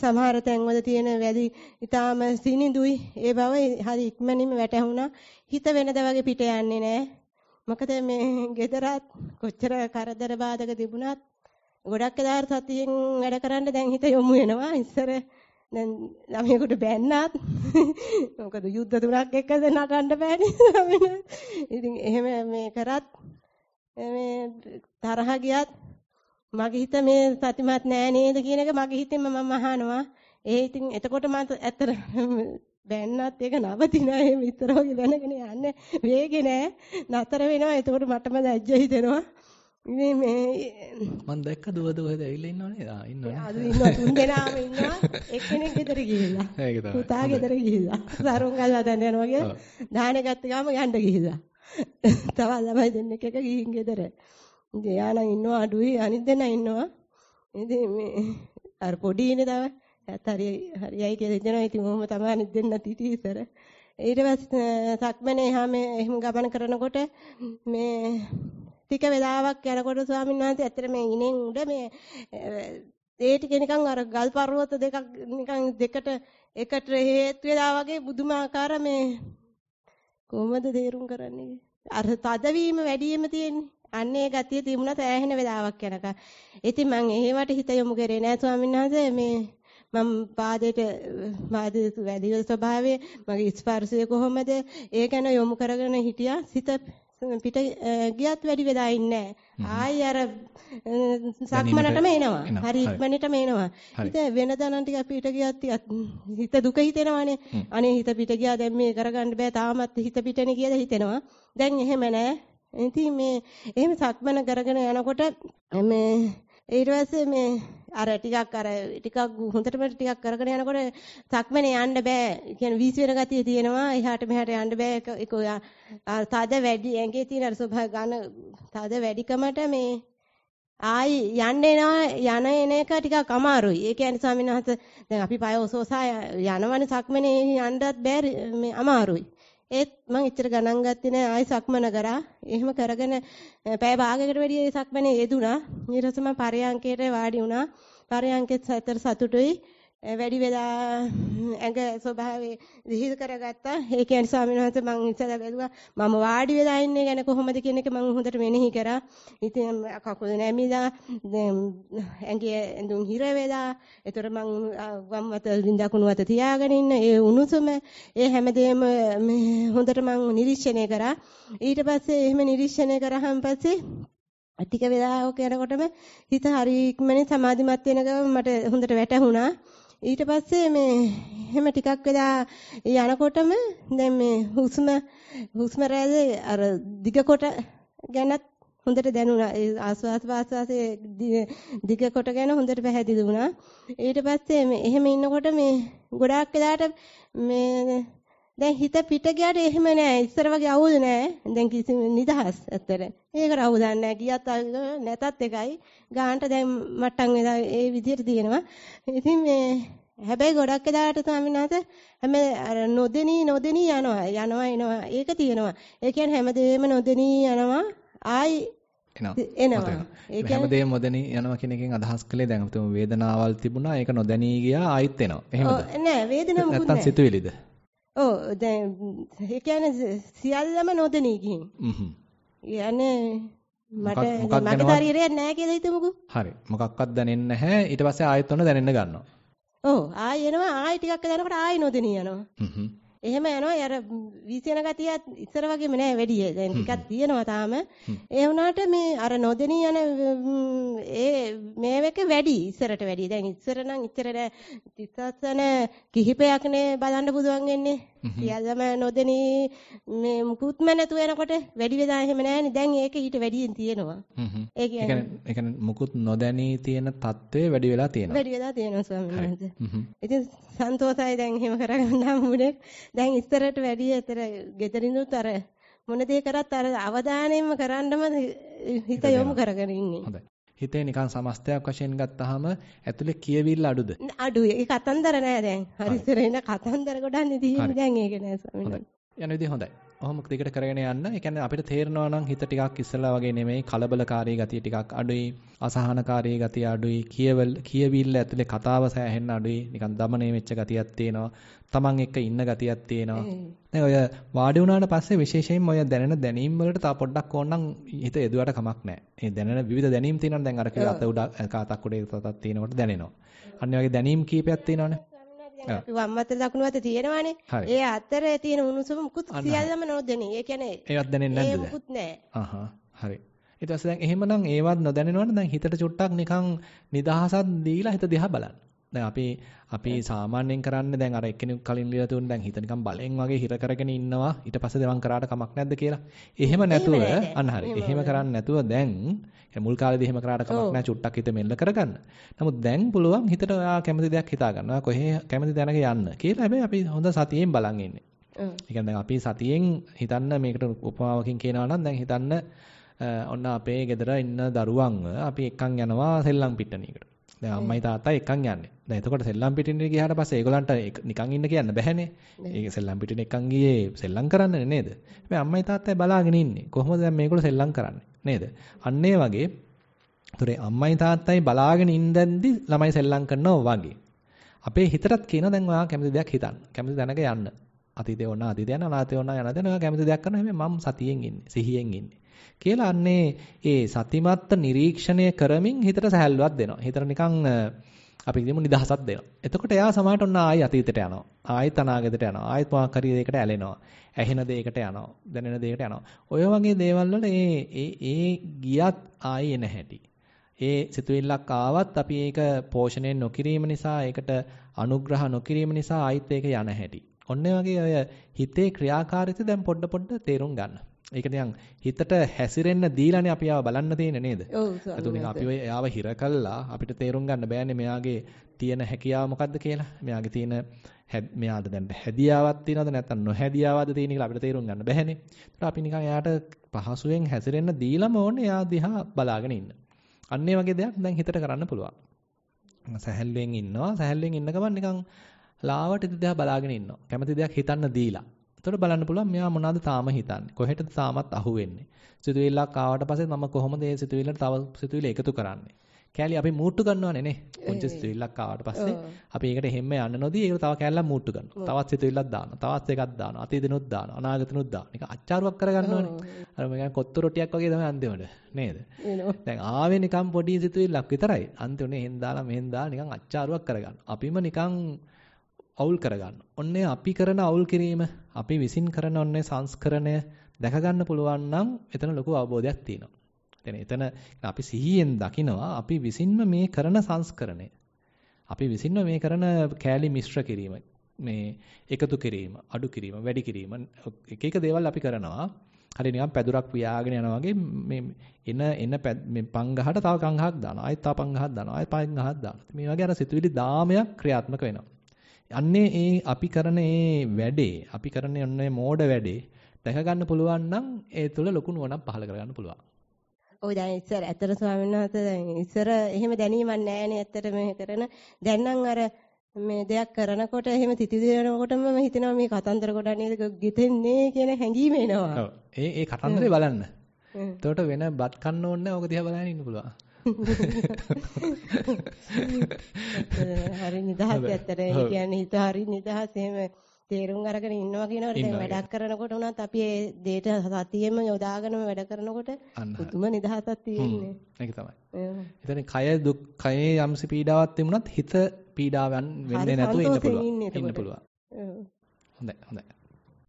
සමහර තැන්වල තියෙන වැදි ඊටාම සිනිඳුයි. ඒ බව හරි ඉක්මනින්ම වැටහුණා. හිත වෙනද වගේ පිට යන්නේ නැහැ. මොකද මේ ගෙදරත් කොච්චර කරදර බාධක තිබුණත් ගොඩක් දාර සතියෙන් වැඩ කරන්න දැන් හිත යොමු වෙනවා. ඉස්සර දැන් ළමයෙකුට බැන්නත් මොකද යුද්ධ තුනක් එක්ක නටන්න බෑනේ ඉතින් එහෙම මේ කරත් මේ තරහ ගියත් මගේ හිත මේ සතිමත් නෑ නේද කියන එක මගේ හිතෙන්ම මම අහනවා ඒ ඉතින් එතකොට මම ඇත්තට බැන්නත් ඒක නවතිනා එහෙම විතරෝගේ දැනගෙන යන්නේ වේගේ නෑ නතර වෙනවා එතකොට මටම දැජ්ජ හිතෙනවා මේ මේ මම දැක්ක දුව දුව හද ඇවිල්ලා ඉන්නව නේද? ආ ඉන්නවනේ. අද ඉන්නවා තුන් දෙනාම ඉන්නවා. එක්කෙනෙක් ගෙදර ගිහිල්ලා. ඒක තමයි. පුතා ගෙදර ගිහිල්ලා. සරුන් ගල්ලා දැන් යනවා වගේ දාහන ගත්ත ගාම යන්න ගිහිල්ලා. තව ළමයි දෙන්නෙක් එක ගිහින් ගෙදර. ඉතින් යානම් ඉන්නවා අඩුයි අනිත් දෙනා ඉන්නවා. ඉතින් මේ අර පොඩි ඉන්නේ තව. ඇත්ත හරි හරියයි කියලා හිතෙනවා. ඉතින් ඔහොම තමයි අනිත් දෙන්නා තීටි ඉතර. ඊට පස්සේ සක්මනේ එහා මේ එහෙම ගමන කරනකොට මේ ටික වෙලාවක් යනකොට ස්වාමීන් වහන්සේ ඇත්තට මේ ඉනෙන් උඩ මේ ඒ ටික නිකන් අර ගල් පර්වත දෙකක් නිකන් දෙකට එකට හේතු වෙලා වගේ බුදුමාකාර මේ කොහොමද තේරුම් කරන්නේ අර තදවීම වැඩිම තියෙන්නේ අන්නේ ගතිය තිබුණා සෑහෙන වෙලාවක් යනකම්. ඉතින් මම එහෙමට හිත යොමු කරේ නෑ ස්වාමීන් වහන්සේ මේ මම පාදයට පාදයේ වැඩිවල ස්වභාවය මගේ ස්පර්ශය කොහොමද ඒ ගැන යොමු කරගෙන හිටියා සිත පිට ගියත් වැඩි වෙලා ඉන්නේ ආයි අර සක්මනටම එනවා. හරි ඉක්මනටම එනවා. හිත වෙනදානම් ටිකක් පිට ගියත් හිත දුක හිතෙනවානේ. අනේ හිත පිට ගියා දැන් මේ කරගන්න බෑ තාමත් හිත පිටනේ කියලා හිතෙනවා. දැන් එහෙම නෑ. ඉතින් මේ එහෙම සක්මන කරගෙන යනකොට මේ ඊට පස්සේ මේ අර ටිකක් අර ටිකක් හොඳටම ටිකක් කරගෙන යනකොට සක්මනේ යන්න බෑ. කියන්නේ වීසි වෙන ගතිය තියෙනවා. එහාට මෙහාට යන්න බෑ. ඒක ඔයා තද වැඩි ඇඟේ තියෙන අර ස්වභාව ගන්න තද වැඩිකමට මේ ආයි යන්න එනවා යන එන එක ටිකක් අමාරුයි. ඒ කියන්නේ ස්වාමීන් වහන්සේ දැන් අපි පය ඔසෝසා යනවනේ සක්මනේ යන්නත් බෑ මේ අමාරුයි. ඒත් මම එච්චර ගණන් ගත්තේ නෑ ආයෙ සක්මන කරා. එහෙම කරගෙන පැය භාගයකට වැඩි ඒ සක්මනේ යෙදුනා. ඊට පස්සේ මම පරයන්කේට වාඩි වුණා. පරයන්කෙත් සැතර සතුටුයි. වැඩි වෙලා ඇඟ ස්වභාවය දිහිල් කරගත්තා. ඒක නිසා ස්වාමීන් වහන්සේ මම ඉස්සලා බැලුවා මම වාඩි වෙලා ඉන්නේ ගැන කොහොමද කියන එක මම හොඳට මෙනෙහි කරා. ඉතින් කකුල නැමිලා ඇඟේ ඇඳුම් හිර වෙලා ඒතර මම වම් අත දකුණු අත තියාගෙන ඉන්න ඒ උණුසුම ඒ හැමදේම හොඳට මම නිරීක්ෂණය කරා. ඊට පස්සේ එහෙම නිරීක්ෂණය කරාම පස්සේ අතික වේලාවක යනකොටම හිත හරි ඉක්මනින් සමාධිමත් වෙන ගම මට හොඳට වැටහුණා. ඊට පස්සේ මේ එහෙම ටිකක් වෙලා යනකොටම දැන් මේ හුස්ම හුස්ම රැල්ලේ අර දිග කොට ගැනත් හොඳට දැනුණා ඒ ආස්වාස් වාස්වාසේ දිග කොට ගැන හොඳට පැහැදිලි වුණා ඊට පස්සේ මේ එහෙම ඉන්නකොට මේ ගොඩාක් වෙලාට මේ දැන් හිත පිට ගියට එහෙම නෑ. ඉස්සර වගේ අවුල් නෑ. දැන් කිසිම නිදහස් ඇත්තට. ඒකට අවුල් දන්නේ ගියත් නැතත් එකයි. ගානට දැන් මට්ටම් වෙලා ඒ විදිහට දිනනවා. ඉතින් මේ හැබැයි ගොඩක් එදාට ස්වාමිනාත හැම අර නොදෙනී නොදෙනී යනවා. යනවා එනවා. ඒක තියෙනවා. ඒ කියන්නේ හැමදේම නොදෙනී යනවා. ආයි එනවා ඒක හැමදේම නොදැනී යනවා කියන එකෙන් අදහස් කළේ දැන් අපිට වේදනාවල් තිබුණා ඒක නොදැනී ගියා ආයෙත් එනවා එහෙමද නෑ වේදනාව මොකුත් නෑ නැත්තම් සිතුවිලිද ඔව් දැන් ඒ කියන්නේ සියල්ලම නොදෙනී ගිහින්. හ්ම්. කියන්නේ මට මගේ ශරීරයක් නැහැ කියලා හිතමුකෝ. හරි. මොකක්වත් දැනෙන්නේ නැහැ. ඊට පස්සේ ආයෙත් ඔන්න දැනෙන්න ගන්නවා. ඔව්. ආයෙ එනවා ආයෙ ටිකක් යනකොට ආයෙ නොදෙනී යනවා. හ්ම් හ්ම්. එහෙම යනවා අර වීසෙන ගතියත් ඉස්සර වගේම නෑ වැඩි. දැන් ටිකක් තියෙනවා තාම. ඒ වුණාට මේ අර නොදෙනී යන ඒ මේවක වැඩි ඉස්සරට වැඩි. දැන් ඉස්සර නම් ඉතර 30 සන කිහිපයක්නේ බලන්න පුළුවන් වෙන්නේ. සියල්ලම නොදෙනී මේ මුකුත්ම නැතු වෙනකොට වැඩි වෙලා එහෙම නැහැනේ. දැන් ඒක ඊට වැඩියෙන් තියෙනවා. ඒ කියන්නේ මුකුත් නොදැනී තියෙන తත්වේ වැඩි වෙලා තියෙනවා. වැඩි වෙලා තියෙනවා ස්වාමීන් වහන්සේ. ඉතින් සන්තෝෂයි දැන් එහෙම කරගන්න හම්බුනේ. දැන් ඉස්සරට වැඩි ඇතර gederinut අර මොන දේ කරත් අර අවධානයෙන්ම කරන්නම හිත යොමු කරගෙන ඉන්නේ. හොඳයි. හිතේ නිකන් සමස්තයක් වශයෙන් ගත්තාම ඇතුලේ කියවිල්ල අඩුද? අඩුයි. ඒ කතන්දර නෑ දැන්. හරිතර එන කතන්දර ගොඩන්නේ තියෙන්නේ දැන් ඒක නෑ ස්වාමීනි. යන විදිහ හොඳයි. ඔහොම දිගට කරගෙන යන්න. ඒ කියන්නේ අපිට තේරෙනවා නම් හිත ටිකක් ඉස්සලා වගේ නෙමෙයි කලබලකාරී ගතිය ටිකක් අඩුයි, අසහනකාරී ගතිය අඩුයි, කියවල් කියවිල්ල ඇතුලේ කතාව සෑහෙන්න අඩුයි, නිකන් দমনය වෙච්ච ගතියක් තියෙනවා. Taman එක්ක ඉන්න ගතියක් තියෙනවා. දැන් ඔය වාඩි වුණාට පස්සේ විශේෂයෙන්ම ඔය දැනෙන දැනීම් වලට තා පොඩ්ඩක් ඕනනම් හිත යදුවට කමක් නැහැ. මේ දැනෙන විවිධ දැනීම් තියෙනවා දැන් අර කියලා අත උඩ කාතක් උඩේ තතක් තියෙනකොට දැනෙනවා. අන්න වගේ දැනීම් කීපයක් තියෙනවානේ. දැන් අපි වම් අත දකුණු අත තියෙනවානේ. ඒ අතරේ තියෙන උණුසුම මුකුත් සියල්ලම නොදෙනේ. ඒ කියන්නේ ඒවත් දැනෙන්නේ නැද්ද? මුකුත් නැහැ. අහහ හරි. ඊට පස්සේ දැන් එහෙමනම් ඒවත් නොදැනෙනවනම් දැන් හිතට චුට්ටක් නිකන් නිදහසක් දීලා හිත දිහා බලන්න. දැන් අපි අපි සාමාන්‍යයෙන් කරන්නේ දැන් අර එක්කෙනෙක් කලින් ලියලා තුන් දැන් හිත නිකන් බලෙන් වගේ හිර කරගෙන ඉන්නවා ඊට පස්සේ දෙවන් කරාට කමක් නැද්ද කියලා. එහෙම නැතුව අන්න හරි. එහෙම කරන්නේ නැතුව දැන් මුල් කාලේදී එහෙම කරාට කමක් නැහැ චුට්ටක් හිත මෙල්ල කරගන්න. නමුත් දැන් පුළුවන් හිතට ඔයා කැමති දෙයක් හිතා ගන්න. ඔයා කොහේ කැමති දැනග යන්න කියලා හැබැයි අපි හොඳ සතියෙන් බලන් ඉන්නේ. ඒ කියන්නේ දැන් අපි සතියෙන් හිතන්න මේකට උපමාවකින් කියනවා නම් දැන් හිතන්න ඔන්න අපේ ගෙදර ඉන්න දරුවන්ව අපි එක්කන් යනවා සෙල්ලම් පිට්ටනියකට. දැන් අම්මයි තාත්තයි එකන් යන්නේ. දැන් එතකොට සෙල්ලම් පිටින්නේ ගියාට පස්සේ ඒගොල්ලන්ට නිකන් ඉන්න කියන්න බැහැනේ. ඒක සෙල්ලම් පිටින් එකන් ගියේ සෙල්ලම් කරන්නනේ නේද? හැබැයි අම්මයි තාත්තයි බලාගෙන ඉන්නේ. කොහොමද දැන් මේගොල්ලෝ සෙල්ලම් කරන්නේ නේද? අන්න ඒ වගේ ඒතරේ අම්මයි තාත්තයි බලාගෙන ඉඳන්දි ළමයි සෙල්ලම් කරනවා වගේ. අපේ හිතටත් කියනවා දැන් ඔයා කැමති දෙයක් හිතන්න. කැමති දැනක යන්න. අතීතේ ඕන අතීතේ යන අනාගතේ ඕන යන දැන් ඔයා කැමති දෙයක් කරනවා හැබැයි මම සතියෙන් ඉන්නේ. සිහියෙන් ඉන්නේ. කියලා අන්නේ ඒ සතිමත්ත නිරීක්ෂණය කරමින් හිතට සැහැල්ලුවක් දෙනවා. හිතට නිකන් අපි කියමු නිදහසක් දෙනවා. එතකොට එයා සමාහට ඔන්න ආයි අතීතයට යනවා. ආයිත් අනාගතයට යනවා. ආයිත් මොකක් හරි දෙයකට ඇලෙනවා. ඇහෙන දෙයකට යනවා. දැනෙන දෙයකට යනවා. ඔය වගේ දේවල් වල ඒ ඒ ඒ ගියත් ආයි එන හැටි. ඒ සිතුවිල්ලක් ආවත් අපි ඒක පෝෂණය නොකිරීම නිසා ඒකට අනුග්‍රහ නොකිරීම නිසා ආයිත් ඒක යන හැටි. ඔන්න වගේ ඔය හිතේ ක්‍රියාකාරීත්වය දැන් පොඩ පොඩ තේරුම් ගන්නවා. ඒක නිකන් හිතට හැසිරෙන්න දීලානේ අපි ආව බලන්න තියෙන්නේ නේද? ඔව් සර්. එතකොට අපි ඔය එයාව හිර කළා අපිට තේරුම් ගන්න බෑනේ මෙයාගේ තියෙන හැකියාව මොකද්ද කියලා. මෙයාගේ තියෙන මෙයාද දැන් හැදියාවක් තියෙනවද නැත්නම් නොහැදියාවක්ද තියෙන කියලා අපිට තේරුම් ගන්න බෑනේ. ඒතර අපි නිකන් එයාට පහසුවෙන් හැසිරෙන්න දීලම ඕනේ එයා දිහා බලාගෙන ඉන්න. අන්න වගේ දෙයක් දැන් හිතට කරන්න පුළුවන්. සැහැල්ලුවෙන් ඉන්නවා. සැහැල්ලුවෙන් ඉන්න ගමන් නිකන් ලාවට දිහා බලාගෙන ඉන්නවා. කැමති දෙයක් හිතන්න දීලා. එතකොට බලන්න පුළුවන් මෙයා මොනවද තාම හිතන්නේ. කොහෙටද තාමත් අහු වෙන්නේ. සිතුවිල්ලක් ආවට පස්සේ මම කොහොමද මේ සිතුවිල්ලට තව සිතුවිල්ල එකතු කරන්නේ? කෑලි අපි මූට්ටු ගන්නවනේ නේ. පුංචි සිතුවිල්ලක් ආවට පස්සේ අපි ඒකට හැම්ම යන්න නොදී ඒකට තව කෑල්ලක් මූට්ටු ගන්නවා. තවත් සිතුවිල්ලක් දානවා. තවත් එකක් දානවා. අතීතෙනුත් දානවා. අනාගතෙනුත් දානවා. නිකන් අච්චාරුවක් කරගන්නවනේ. අර මම කියන්නේ කොත්තු රොටියක් වගේ තමයි අන්තිමට. නේද? දැන් ආවේ නිකන් පොඩි සිතුවිල්ලක් විතරයි. අන්තිමට එහෙන් දාලා මෙහෙන් දාලා නිකන් අච්චාරුවක් කරගන්න. අපිම නිකන් අවුල් කරගන්න. ඔන්නේ අපි කරන අවුල් කිරීම, අපි විසින් කරන ඔන්නේ සංස්කරණය දැක ගන්න පුළුවන් නම් එතන ලොකු අවබෝධයක් තියෙනවා. එතන එතන අපි සිහියෙන් දකිනවා අපි විසින්ම මේ කරන සංස්කරණය. අපි විසින්ම මේ කරන කෑලි මිශ්‍ර කිරීම, මේ එකතු කිරීම, අඩු කිරීම, වැඩි කිරීම එක එක දේවල් අපි කරනවා. හරි නිකන් පැදුරක් පියාගෙන යනවා වගේ මේ එන එන මේ පංගහට තව කංගහක් දානවා. ආයෙත් තව පංගහක් දානවා. ආයෙත් පංගහක් දානවා. මේ වගේ අර සිතුවිලි දාමයක් ක්‍රියාත්මක වෙනවා. අන්නේ ඒ අපි කරන ඒ වැඩේ, අපි කරන යන්නේ මෝඩ වැඩේ දැක ගන්න පුළුවන් නම් ඒ තුළ ලොකු නුවණක් පහළ කරගන්න පුළුවන්. ඔව් දැන් ඉස්සර ඇත්තට ස්වාමීන් වහන්සේ දැන් ඉස්සර එහෙම දැනීමක් නැහැනේ ඇත්තට මේ කරන. දැන් නම් අර මේ දෙයක් කරනකොට එහෙම තිතිදිනකොටම මම හිතනවා මේ කතන්දර ගොඩක් නේද ගෙතෙන්නේ කියන හැඟීම එනවා. ඔව්. ඒ ඒ කතන්දරේ බලන්න. එතකොට වෙන බත් කන්න ඕනේ නැහැ. ඕක දිහා බලන්න ඉන්න පුළුවන්. හරි නිදහස් ඇත්තට ඒ කියන්නේ හිත හරි නිදහස් එහෙම තේරුම් අරගෙන ඉන්නවා කියනකොට දැන් වැඩක් කරනකොට උනත් අපි ඒ දේට සතියෙම යොදාගෙනම වැඩ කරනකොට පුදුම නිදහසක් තියෙන්නේ. ඒක තමයි. එතන කය දුක් කයේ යම්සි පීඩාවක් තිබුණත් හිත පීඩාවන් වෙන්නේ නැතුව ඉන්න පුළුවන්. ඉන්න පුළුවන්. හොඳයි හොඳයි.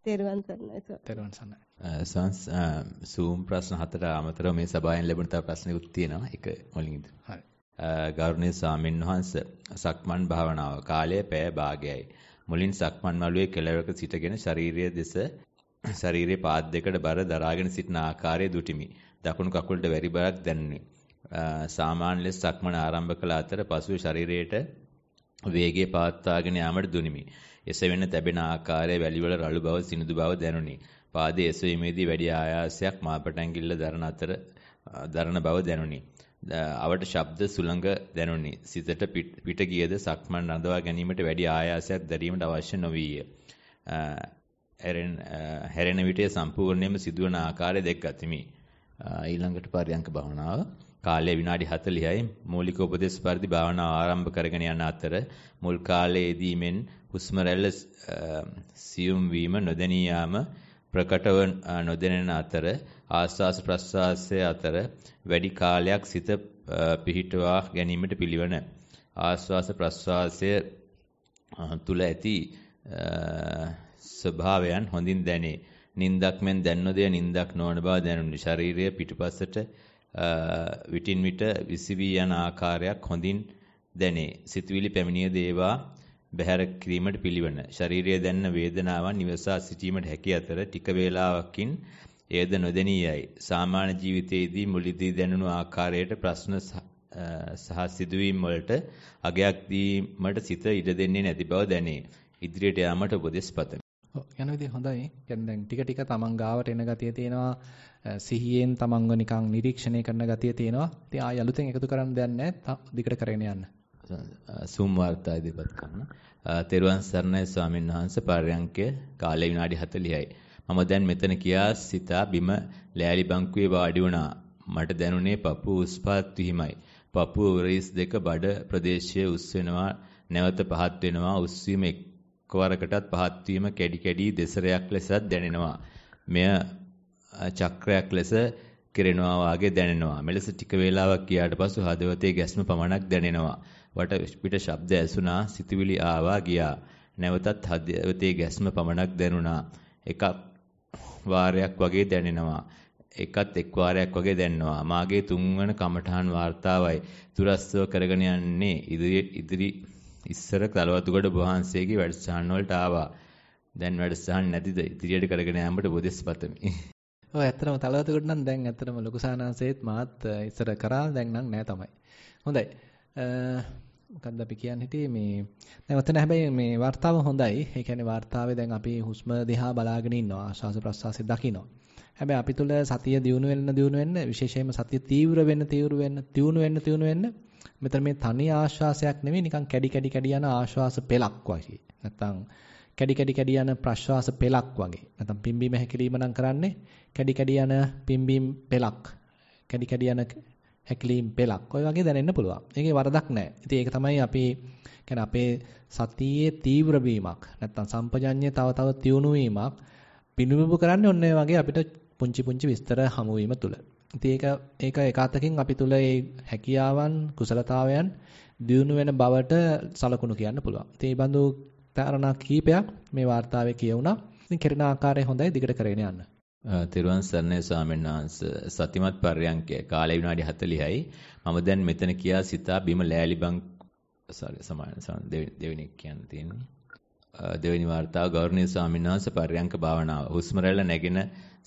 තෙරුවන් සරණයි. තෙරුවන් සරණයි. සංස් සූම් ප්‍රශ්න හතර අමතරව මේ සභාවෙන් ලැබුණ තව ප්‍රශ්නිකුත් තියෙනවා. ඒක මුලින් ඉදිරිය. හරි. ගෞරවනීය ස්වාමින්වහන්සේ සක්මන් භාවනාව කාලය පැය භාගයයි. මුලින් සක්මන් මළුවේ කෙළවරක සිටගෙන ශාරීරිය දෙස ශරීරයේ පාද දෙකට බර දරාගෙන සිටින ආකාරය දුටිමි. දකුණු කකුලට වැරි බරක් දැනුනි. සාමාන්‍ය ලෙස සක්මන ආරම්භ කළ අතර පසුව ශරීරයට වේගය පවත්වාගෙන යාමට දුනිමි. එසවෙන තැබෙන ආකාරය වැලිවල රළු බව සිනිඳු බව දැනුනි. පාදයේ එසවීමේදී වැඩි ආයාසයක් මාපටැංගිල්ල දරන අතර දරන බව දැනුනි. අවට ශබ්ද සුළඟ දැනුනි. සිතට පිට ගියද සක්මන් රඳවා ගැනීමට වැඩි ආයාසයක් දැරීමට අවශ්‍ය නොවිය. හැරෙන විටේ සම්පූර්ණයෙන්ම සිදුවන ආකාරය දැක්ගතිමි. ඊළඟට පරියංක භාවනාව කාලය විනාඩි 40යි මූලික උපදෙස් පරිදි භාවනාව ආරම්භ කරගෙන යන අතර මුල් කාලයේදී මෙන් හුස්ම රැල්ල සියුම් වීම නොදැනී යාම ප්‍රකටව නොදැනෙන අතර ආස්වාස ප්‍රස්වාසය අතර වැඩි කාලයක් සිත පිහිටවා ගැනීමට පිළිවන ආස්වාස ප්‍රස්වාසය තුල ඇති ස්වභාවයන් හොඳින් දැනේ නින්දක් මෙන් දැන්නොදේ නින්දක් නොවන බව දැනුනි ශරීරය පිටිපස්සට විටින් විට විසිවී යන ආකාරයක් හොඳින් දැනේ. සිතුවිලි පැමිණිය දේවා බැහැර කිරීමට පිළිවන. ශාරීරියේ දැනෙන වේදනාවන් නිවසා සිටීමට හැකි අතර ටික වේලාවකින් එයද නොදෙනී යයි. සාමාන්‍ය ජීවිතයේදී මුලදී දැනුණු ආකාරයට ප්‍රශ්න සහ සිදුවීම් වලට අගයක් දීමට සිත ඉඩ දෙන්නේ නැති බව දැනේ. ඉදිරියට යාමට උපදෙස් පතමි. යන විදිහ හොඳයි. يعني දැන් ටික ටික තමන් ගාවට එන ගතිය තියෙනවා. සිහියෙන් තමන්ව නිකන් නිරීක්ෂණය කරන ගතිය තියෙනවා. ඉතින් ආය අලුතෙන් එකතු කරන්න දෙයක් නැහැ. දිගට කරගෙන යන්න. සුම් වාර්තා ඉදපත් කරන. තෙරුවන් සරණයි ස්වාමීන් වහන්සේ පාරයන්කය කාලය විනාඩි 40යි. මම දැන් මෙතන කියා සිතා බිම ලෑලි බංකුවේ වාඩි වුණා. මට දැනුනේ පපුව උස්පත් වීමයි. පපුව උරහිස් දෙක බඩ ප්‍රදේශයේ උස් වෙනවා නැවත පහත් වෙනවා උස්වීම එක්වරකටත් පහත් වීම කැඩි කැඩි දෙසරයක් ලෙසත් දැනෙනවා. මෙය චක්‍රයක් ලෙස කෙරෙනවා වාගේ දැනෙනවා. මෙලෙස ටික වේලාවක් ගියාට පසු හදවතේ ගැස්ම පමණක් දැනෙනවා. වට පිට ශබ්ද ඇසුණා, සිතුවිලි ආවා ගියා. නැවතත් හදවතේ ගැස්ම පමණක් දැනුණා. එකක් වාරයක් වගේ දැනෙනවා. එකත් එක් වාරයක් වගේ දැනනවා. මාගේ තුන්වන කමඨහන් වார்த்தාවයි. දුරස්ව කරගෙන යන්නේ ඉදිරි ඉදිරි ඉස්සර කලවතුගොඩ වහන්සේගේ වැඩසටහන් වලට ආවා. දැන් වැඩසටහන් නැතිද ඉදිරියට කරගෙන යාමට උපදෙස් පතමි. ඔව් ඇත්තටම කලවතුගොඩ නම් දැන් ඇත්තටම ලොකු සානාංශයේත් මාත් ඉස්සර කරා දැන් නම් නෑ තමයි. හොඳයි. මොකක්ද අපි කියන්න හිටියේ මේ දැන් ඔතන හැබැයි මේ වார்த்தාව හොඳයි. ඒ කියන්නේ වார்த்தාවේ දැන් අපි හුස්ම දිහා බලාගෙන ඉන්නවා. ආශ්වාස ප්‍රශ්වාසය දකිනවා. හැබැයි අපි තුල සතිය දියුණු වෙන්න දියුණු වෙන්න විශේෂයෙන්ම සතිය තීව්‍ර වෙන්න තීව්‍ර වෙන්න තියුණු වෙන්න තියුණු වෙන්න මෙතන මේ තනි ආශ්වාසයක් නෙමෙයි නිකන් කැඩි කැඩි කැඩි යන ආශ්වාස පෙලක් වගේ. නැත්තම් කැඩි කැඩි කැඩි යන ප්‍රශ්වාස පෙලක් වගේ. නැත්නම් පිම්බීම හැකිලිම නම් කරන්නේ කැඩි කැඩි යන පිම්බීම පෙලක්. කැඩි කැඩි යන හැකිලිම පෙලක්. ඔය වගේ දැනෙන්න පුළුවන්. ඒකේ වරදක් නැහැ. ඉතින් ඒක තමයි අපි කියන්නේ අපේ සතියේ තීව්‍ර වීමක්. නැත්නම් සම්පජඤ්ඤය තව තව තියුණු වීමක්. පිනුබු කරන්නේ ඔන්න ඔය වගේ අපිට පුංචි පුංචි විස්තර හමු වීම තුළ. ඉතින් ඒක ඒක එකතකින් අපි තුල ඒ හැකියාවන් කුසලතාවයන් දියුණු වෙන බවට සලකුණු කියන්න පුළුවන්. ඉතින් මේ බඳු තරණා කීපයක් මේ වார்த்தාවේ කියුණා. ඉතින් කෙරෙන ආකාරය හොඳයි දිගට කරගෙන යන්න. තෙරුවන් සරණයි ස්වාමීන් වහන්සේ සතිමත් පර්යංකය කාලය විනාඩි 40යි. මම දැන් මෙතන කියා සිතා බිම ලෑලිබං sorry සමාන දෙවෙනි කියන්න තියෙනවා. දෙවෙනි වார்த்தාව ගෞරවනීය ස්වාමීන් වහන්සේ පර්යංක භාවනාව. හුස්ම රැල්ල නැගෙන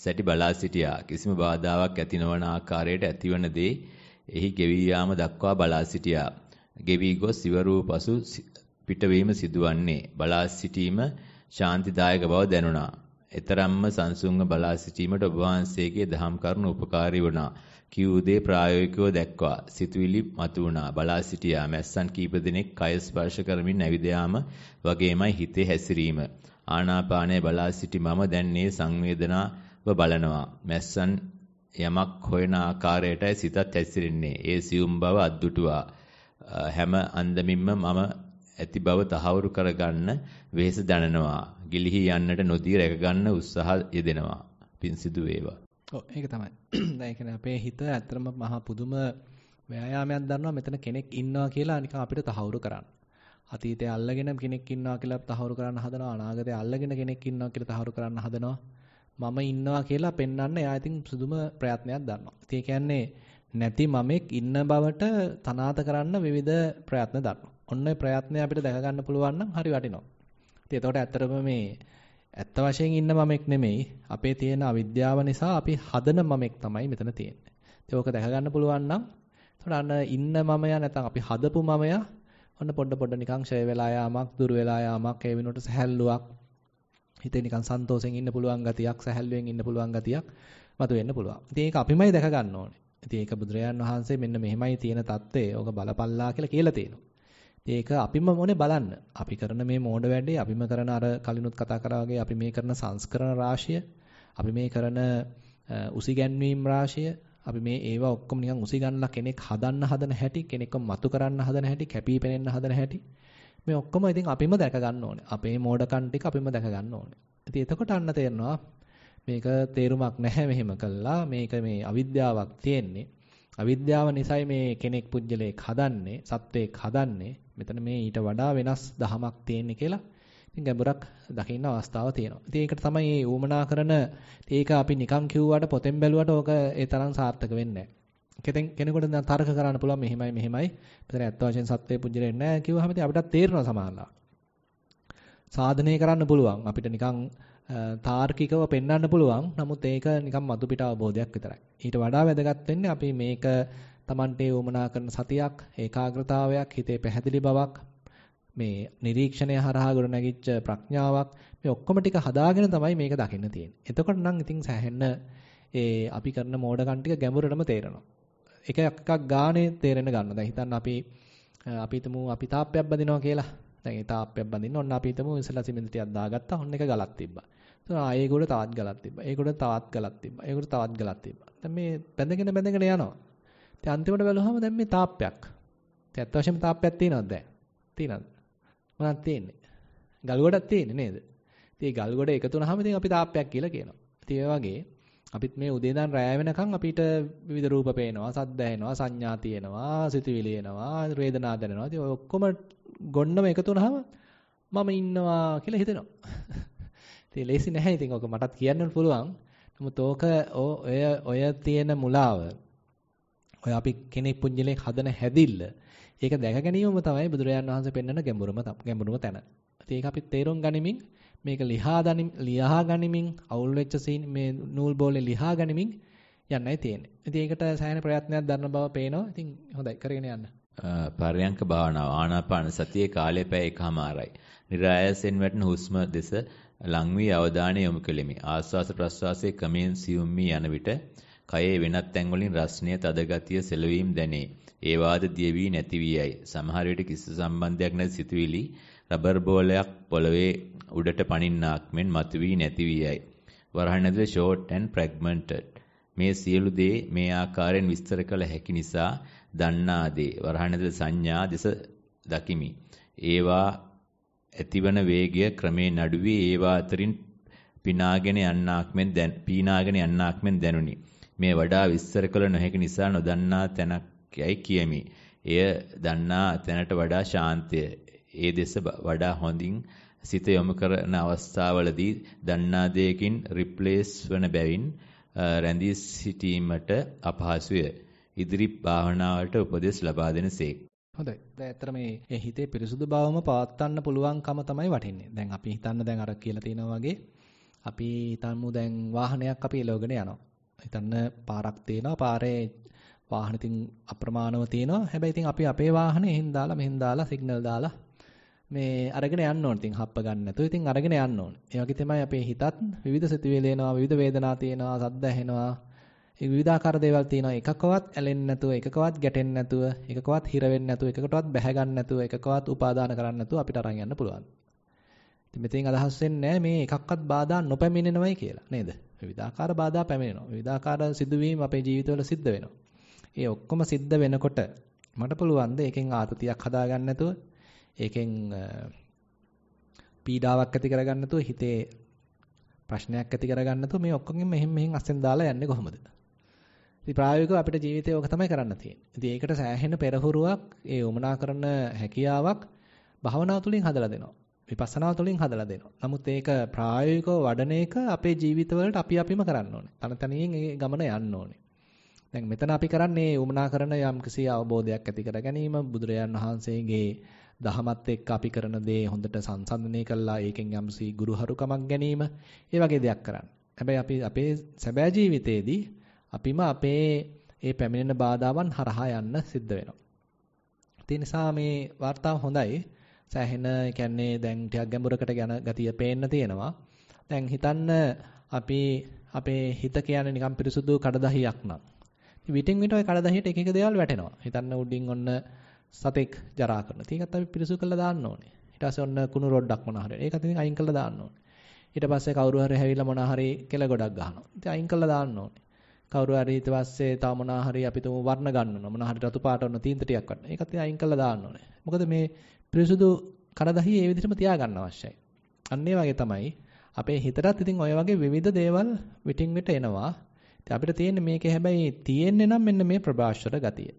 සැටි බලා සිටියා. කිසිම බාධාවක් ඇති නොවන ආකාරයට ඇතිවන දේ එහි ගෙවී යාම දක්වා බලා සිටියා. ගෙවි ගොස් ඉවරූ පසු පිටවීම සිදුවන්නේ. බලා සිටීම ශාන්තිදායක බව දැනුණා. එතරම්ම සංසුන්ව බලා සිටීමට ඔබ වහන්සේගේ දහම් කරුණ උපකාරී වුණා. කිව් දේ ප්‍රායෝගිකව දැක්වා. සිතුවිලි මතු වුණා. බලා සිටියා. මැස්සන් කීප දෙනෙක් කය ස්පර්ශ කරමින් ඇවිද යාම වගේමයි හිතේ හැසිරීම. ආනාපානය බලා සිටි මම දැන් මේ සංවේදනා බලනවා. මැස්සන් යමක් හොයන ආකාරයටයි සිතත් හැසිරෙන්නේ. ඒ සියුම් බව අද්දුටුවා. හැම අන්දමින්ම මම ඇති බව තහවුරු කරගන්න වෙහෙස දැනෙනවා. ගිලිහි යන්නට නොදී රැකගන්න උත්සාහ යෙදෙනවා. පින් සිදු වේවා. ඔව් ඒක තමයි. දැන් කියන්නේ අපේ හිත ඇත්තටම මහා පුදුම ව්‍යායාමයක් දන්නවා මෙතන කෙනෙක් ඉන්නවා කියලා නිකන් අපිට තහවුරු කරන්න. අතීතය අල්ලගෙන කෙනෙක් ඉන්නවා කියලා තහවුරු කරන්න හදනවා අනාගතය අල්ලගෙන කෙනෙක් ඉන්නවා කියලා තහවුරු කරන්න හදනවා. මම ඉන්නවා කියලා පෙන්වන්න එයා ඉතින් සුදුම ප්‍රයත්නයක් දරනවා. ඉතින් ඒ කියන්නේ නැති මමෙක් ඉන්න බවට තනාත කරන්න විවිධ ප්‍රයත්න දරනවා. ඔන්න ඒ ප්‍රයත්නය අපිට දැක ගන්න පුළුවන් නම් හරි වටිනවා. ඉතින් එතකොට ඇත්තටම මේ ඇත්ත වශයෙන් ඉන්න මමෙක් නෙමෙයි අපේ තියෙන අවිද්‍යාව නිසා අපි හදන මමෙක් තමයි මෙතන තියෙන්නේ. ඉතින් ඕක දැක ගන්න පුළුවන් නම් එතකොට අන්න ඉන්න මමයා නැත්නම් අපි හදපු මමයා ඔන්න පොඩ පොඩ නිකන් ෂය වෙලා යාමක් දුර වෙලා යාමක් ඒ වෙනුවට සැහැල්ලුවක් හිතේ නිකන් සන්තෝෂෙන් ඉන්න පුළුවන් ගතියක්, සැහැල්ලුවෙන් ඉන්න පුළුවන් ගතියක් මතු වෙන්න පුළුවන්. ඉතින් ඒක අපිමයි දැක ගන්න ඕනේ. ඉතින් ඒක බුදුරජාන් වහන්සේ මෙන්න මෙහෙමයි තියෙන தත්ත්වය. ඕක බලපල්ලා කියලා කියලා තියෙනවා. ඒක අපිම මොනේ බලන්න. අපි කරන මේ මෝඩ වැඩේ, අපිම කරන අර කලිනුත් කතා කරා වගේ අපි මේ කරන සංස්කරණ රාශිය, අපි මේ කරන උසිගැන්වීම් රාශිය, අපි මේ ඒවා ඔක්කොම නිකන් උසිගන්නලා කෙනෙක් හදන්න හදන හැටි, කෙනෙක්ව මතු කරන්න හදන හැටි, කැපී පෙනෙන්න හදන හැටි. මේ ඔක්කොම ඉතින් අපිම දැක ගන්න ඕනේ. අපේ මෝඩකම් ටික අපිම දැක ගන්න ඕනේ. ඉතින් එතකොට අන්න තේරෙනවා මේක තේරුමක් නැහැ මෙහෙම කළා. මේක මේ අවිද්‍යාවක් තියෙන්නේ. අවිද්‍යාව නිසායි මේ කෙනෙක් පුජ්‍යලයක් හදන්නේ, සත්වයක් හදන්නේ. මෙතන මේ ඊට වඩා වෙනස් දහමක් තියෙන්නේ කියලා ඉතින් ගැඹුරක් දකින්න අවස්ථාව තියෙනවා. ඉතින් ඒකට තමයි මේ ඌමනා කරන ඒක අපි නිකන් කිව්වට පොතෙන් බැලුවට ඕක ඒ තරම් සාර්ථක වෙන්නේ නැහැ. කෙතෙන් කෙනෙකුට දැන් තර්ක කරන්න පුළුවන් මෙහෙමයි මෙහෙමයි. මෙතන ඇත්ත වශයෙන් සත්වයේ පුජ්‍යලෙන්නේ නැහැ කිව්වහම ඉතින් අපිට තේරෙනවා සමානලා. සාධනය කරන්න පුළුවන්. අපිට නිකන් තාර්කිකව පෙන්වන්න පුළුවන්. නමුත් ඒක නිකන් මතු පිට අවබෝධයක් විතරයි. ඊට වඩා වැදගත් වෙන්නේ අපි මේක Tamante වමනා කරන සතියක්, ඒකාග්‍රතාවයක්, හිතේ පැහැදිලි බවක්, මේ නිරීක්ෂණය හරහා ගොඩනැගිච්ච ප්‍රඥාවක් මේ ඔක්කොම ටික හදාගෙන තමයි මේක දකින්න තියෙන්නේ. එතකොට නම් ඉතින් සැහැන්න ඒ අපි කරන මෝඩකම් ටික ගැඹුරටම තේරෙනවා. එක එකක් ගානේ තේරෙන්න ගන්නවා. දැන් හිතන්න අපි අපි හිතමු අපි තාප්පයක් බඳිනවා කියලා. දැන් ඒ තාප්පයක් බඳින්න ඔන්න අපි හිතමු ඉස්සලා සිමෙන්ති ටිකක් දාගත්තා. ඔන්න එක ගලක් තිබ්බා. එතන ආයේ ඒකට තවත් ගලක් තිබ්බා. ඒකට තවත් ගලක් තිබ්බා. ඒකට තවත් ගලක් තිබ්බා. දැන් මේ බැඳගෙන බැඳගෙන යනවා. ඉතින් අන්තිමට බැලුවහම දැන් මේ තාප්පයක්. ඉතින් ඇත්ත වශයෙන්ම තාප්පයක් තියෙනවද දැන්? තියෙනවද? මොනක් තියෙන්නේ? ගල් ගොඩක් තියෙන්නේ නේද? ඉතින් ගල් ගොඩ එකතු වුනහම ඉතින් අපි තාප්පයක් කියලා කියනවා. ඉතින් ඒ වගේ අපිත් මේ උදේ ඉඳන් රෑ වෙනකන් අපිට විවිධ රූප පේනවා, සද්ද ඇහෙනවා, සංඥා තියෙනවා, සිතුවිලි එනවා, වේදනා දැනෙනවා. ඉතින් ඔය ඔක්කොම ගොන්නම එකතු වුනහම මම ඉන්නවා කියලා හිතෙනවා. ඉතින් ලේසි නැහැ. ඉතින් ඔක මටත් කියන්න පුළුවන්. නමුත් ඕක ඔය ඔය තියෙන මුලාව ඔය අපි කෙනෙක් පුංජලෙක් හදන හැදිල්ල ඒක දැක ගැනීමම තමයි බුදුරජාන් වහන්සේ පෙන්වන ගැඹුරම ගැඹුරම තැන. ඉතින් ඒක අපි තේරුම් ගනිමින් මේක ලිහා ලියා ගනිමින් අවුල් වෙච්ච සීන් මේ නූල් බෝලේ ලිහා ගනිමින් යන්නයි තියෙන්නේ. ඉතින් ඒකට සෑහෙන ප්‍රයත්නයක් දරන බව පේනවා. ඉතින් හොඳයි කරගෙන යන්න. පරයන්ක භාවනාව ආනාපාන සතියේ කාලය පැය එකමාරයි. નિરાයසෙන් වැටෙන හුස්ම දෙස ලං වී අවධානය යොමු කෙලිමි. ආස්වාස ප්‍රස්වාසයේ ක්‍රමයෙන් සියුම් වී යන විට කයේ වෙනත් තැන්වලින් රස්නීය තදගතිය සෙලවීම දැනේ. ඒවාද දියවි නැති වී යයි. සමහර විට කිසි සම්බන්ධයක් නැති සිතුවිලි රබර් බෝලයක් පොළවේ උඩට පනින්නාක් මෙන් මතුවී නැති වී යයි. වරහන් ඇතුලේ short and fragmented. මේ සියලු දේ මේ ආකාරයෙන් විස්තර කළ හැකි නිසා දන්නා දේ වරහන් ඇතුලේ සංඥා දෙස දකිමි. ඒවා ඇතිවන වේගය ක්‍රමයෙන් අඩුවී ඒවා අතරින් පිනාගෙන යන්නාක් මෙන් දැන් පීනාගෙන යන්නාක් මෙන් දැනුනි. මේ වඩා විස්තර කළ නොහැකි නිසා නොදන්නා තැනක් යයි කියමි. එය දන්නා තැනට වඩා ශාන්තය. ඒ දෙස වඩා හොඳින් සිත යොමු කරන අවස්ථාවලදී දන්නා දෙයකින් රිප්ලේස් වන බැවින් රැඳී සිටීමට අපහසුය. ඉදිරි භාවනාවට උපදෙස් ලබා දෙනසේක්. හොඳයි. දැන් ඇත්තට මේ හිතේ පිරිසුදු බවම පවත්වන්න පුළුවන්කම තමයි වටින්නේ. දැන් අපි හිතන්න දැන් අර කියලා තියෙනවා වගේ අපි හිතමු දැන් වාහනයක් අපි එලවගෙන යනවා. හිතන්න පාරක් තියෙනවා පාරේ වාහන ඉතින් අප්‍රමාණව තියෙනවා. හැබැයි ඉතින් අපි අපේ වාහනේ එහෙන් දාලා මෙහෙන් දාලා සිග්නල් දාලා මේ අරගෙන යන්න ඕනේ. ඉතින් හප්ප ගන්න නැතුව ඉතින් අරගෙන යන්න ඕනේ. ඒ වගේ තමයි අපේ හිතත් විවිධ සිතුවිලි එනවා, විවිධ වේදනා තියෙනවා, සද්ද ඇහෙනවා. ඒ විවිධාකාර දේවල් තියෙනවා. එකකවත් ඇලෙන්නේ නැතුව, එකකවත් ගැටෙන්නේ නැතුව, එකකවත් හිර වෙන්නේ නැතුව, එකකටවත් බැහැ ගන්න නැතුව, එකකවත් උපාදාන කරන්නේ නැතුව අපිට අරන් යන්න පුළුවන්. ඉතින් මෙතෙන් අදහස් වෙන්නේ මේ එකක්වත් බාධා නොපැමිණෙනවයි කියලා නේද? විවිධාකාර බාධා පැමිණෙනවා. විවිධාකාර සිදුවීම් අපේ ජීවිතවල සිද්ධ වෙනවා. ඒ ඔක්කොම සිද්ධ වෙනකොට මට පුළුවන් ද ඒකෙන් ආතතියක් හදාගන්න නැතුව ඒකෙන් පීඩාවක් ඇති කරගන්න නැතුව හිතේ ප්‍රශ්නයක් ඇති කරගන්න නැතුව මේ ඔක්කොගෙන් මෙහෙන් මෙහෙන් අස්සෙන් දාලා යන්නේ කොහොමද? ඉතින් ප්‍රායෝගිකව අපිට ජීවිතේ ඕක තමයි කරන්න තියෙන්නේ. ඉතින් ඒකට සෑහෙන පෙරහුරුවක් ඒ උමනා කරන හැකියාවක් භාවනාව තුළින් හදලා දෙනවා. විපස්සනා තුළින් හදලා දෙනවා. නමුත් ඒක ප්‍රායෝගිකව වඩන එක අපේ ජීවිතවලට අපි අපිම කරන්න ඕනේ. තන තනියෙන් ඒ ගමන යන්න ඕනේ. දැන් මෙතන අපි කරන්නේ උමනා කරන යම්කිසි අවබෝධයක් ඇති කර ගැනීම බුදුරජාන් වහන්සේගේ දහමත් එක්ක අපි කරන දේ හොඳට සංසන්දනය කළා ඒකෙන් යම්සි ගුරුහරුකමක් ගැනීම ඒ වගේ දෙයක් කරන්න. හැබැයි අපි අපේ සැබෑ ජීවිතේදී අපිම අපේ ඒ පැමිණෙන බාධාවන් හරහා යන්න සිද්ධ වෙනවා. ඒ නිසා මේ වார்த்தාව හොඳයි. සෑහෙන කියන්නේ දැන් ටිකක් ගැඹුරකට යන ගතිය පේන්න තියෙනවා. දැන් හිතන්න අපි අපේ හිත කියන්නේ නිකම් පිරිසුදු කඩදාහියක් නක්. ඉතින් විටින් විට ඔය කඩදාසියට එක එක දේවල් වැටෙනවා. හිතන්න උඩින් ඔන්න සතෙක් ජරා කරනවා. ඉතින් ඒකත් අපි පිරිසු කරලා දාන්න ඕනේ. ඊට පස්සේ ඔන්න කුණු රොඩක් මොනවා හරි. ඒකත් ඉතින් අයින් කරලා දාන්න ඕනේ. ඊට පස්සේ කවුරු හරි හැවිලා මොනවා හරි කෙල ගොඩක් ගහනවා. ඉතින් අයින් කරලා දාන්න ඕනේ. කවුරු හරි ඊට පස්සේ තව මොනවා හරි අපි තුමු වර්ණ ගන්න ඕන. මොනවා හරි රතු පාට ඔන්න තීන්ත ටිකක් වටන. ඒකත් ඉතින් අයින් කරලා දාන්න ඕනේ. මොකද මේ පිරිසුදු කඩදාසිය ඒ විදිහටම තියාගන්න අවශ්‍යයි. අන්න ඒ වගේ තමයි අපේ හිතටත් ඉතින් ওই වගේ විවිධ දේවල් විටින් විට එනවා. ඉතින් අපිට තියෙන්නේ මේකේ හැබැයි තියෙන්නේ නම් මෙන්න මේ ප්‍රභාෂර ගතිය.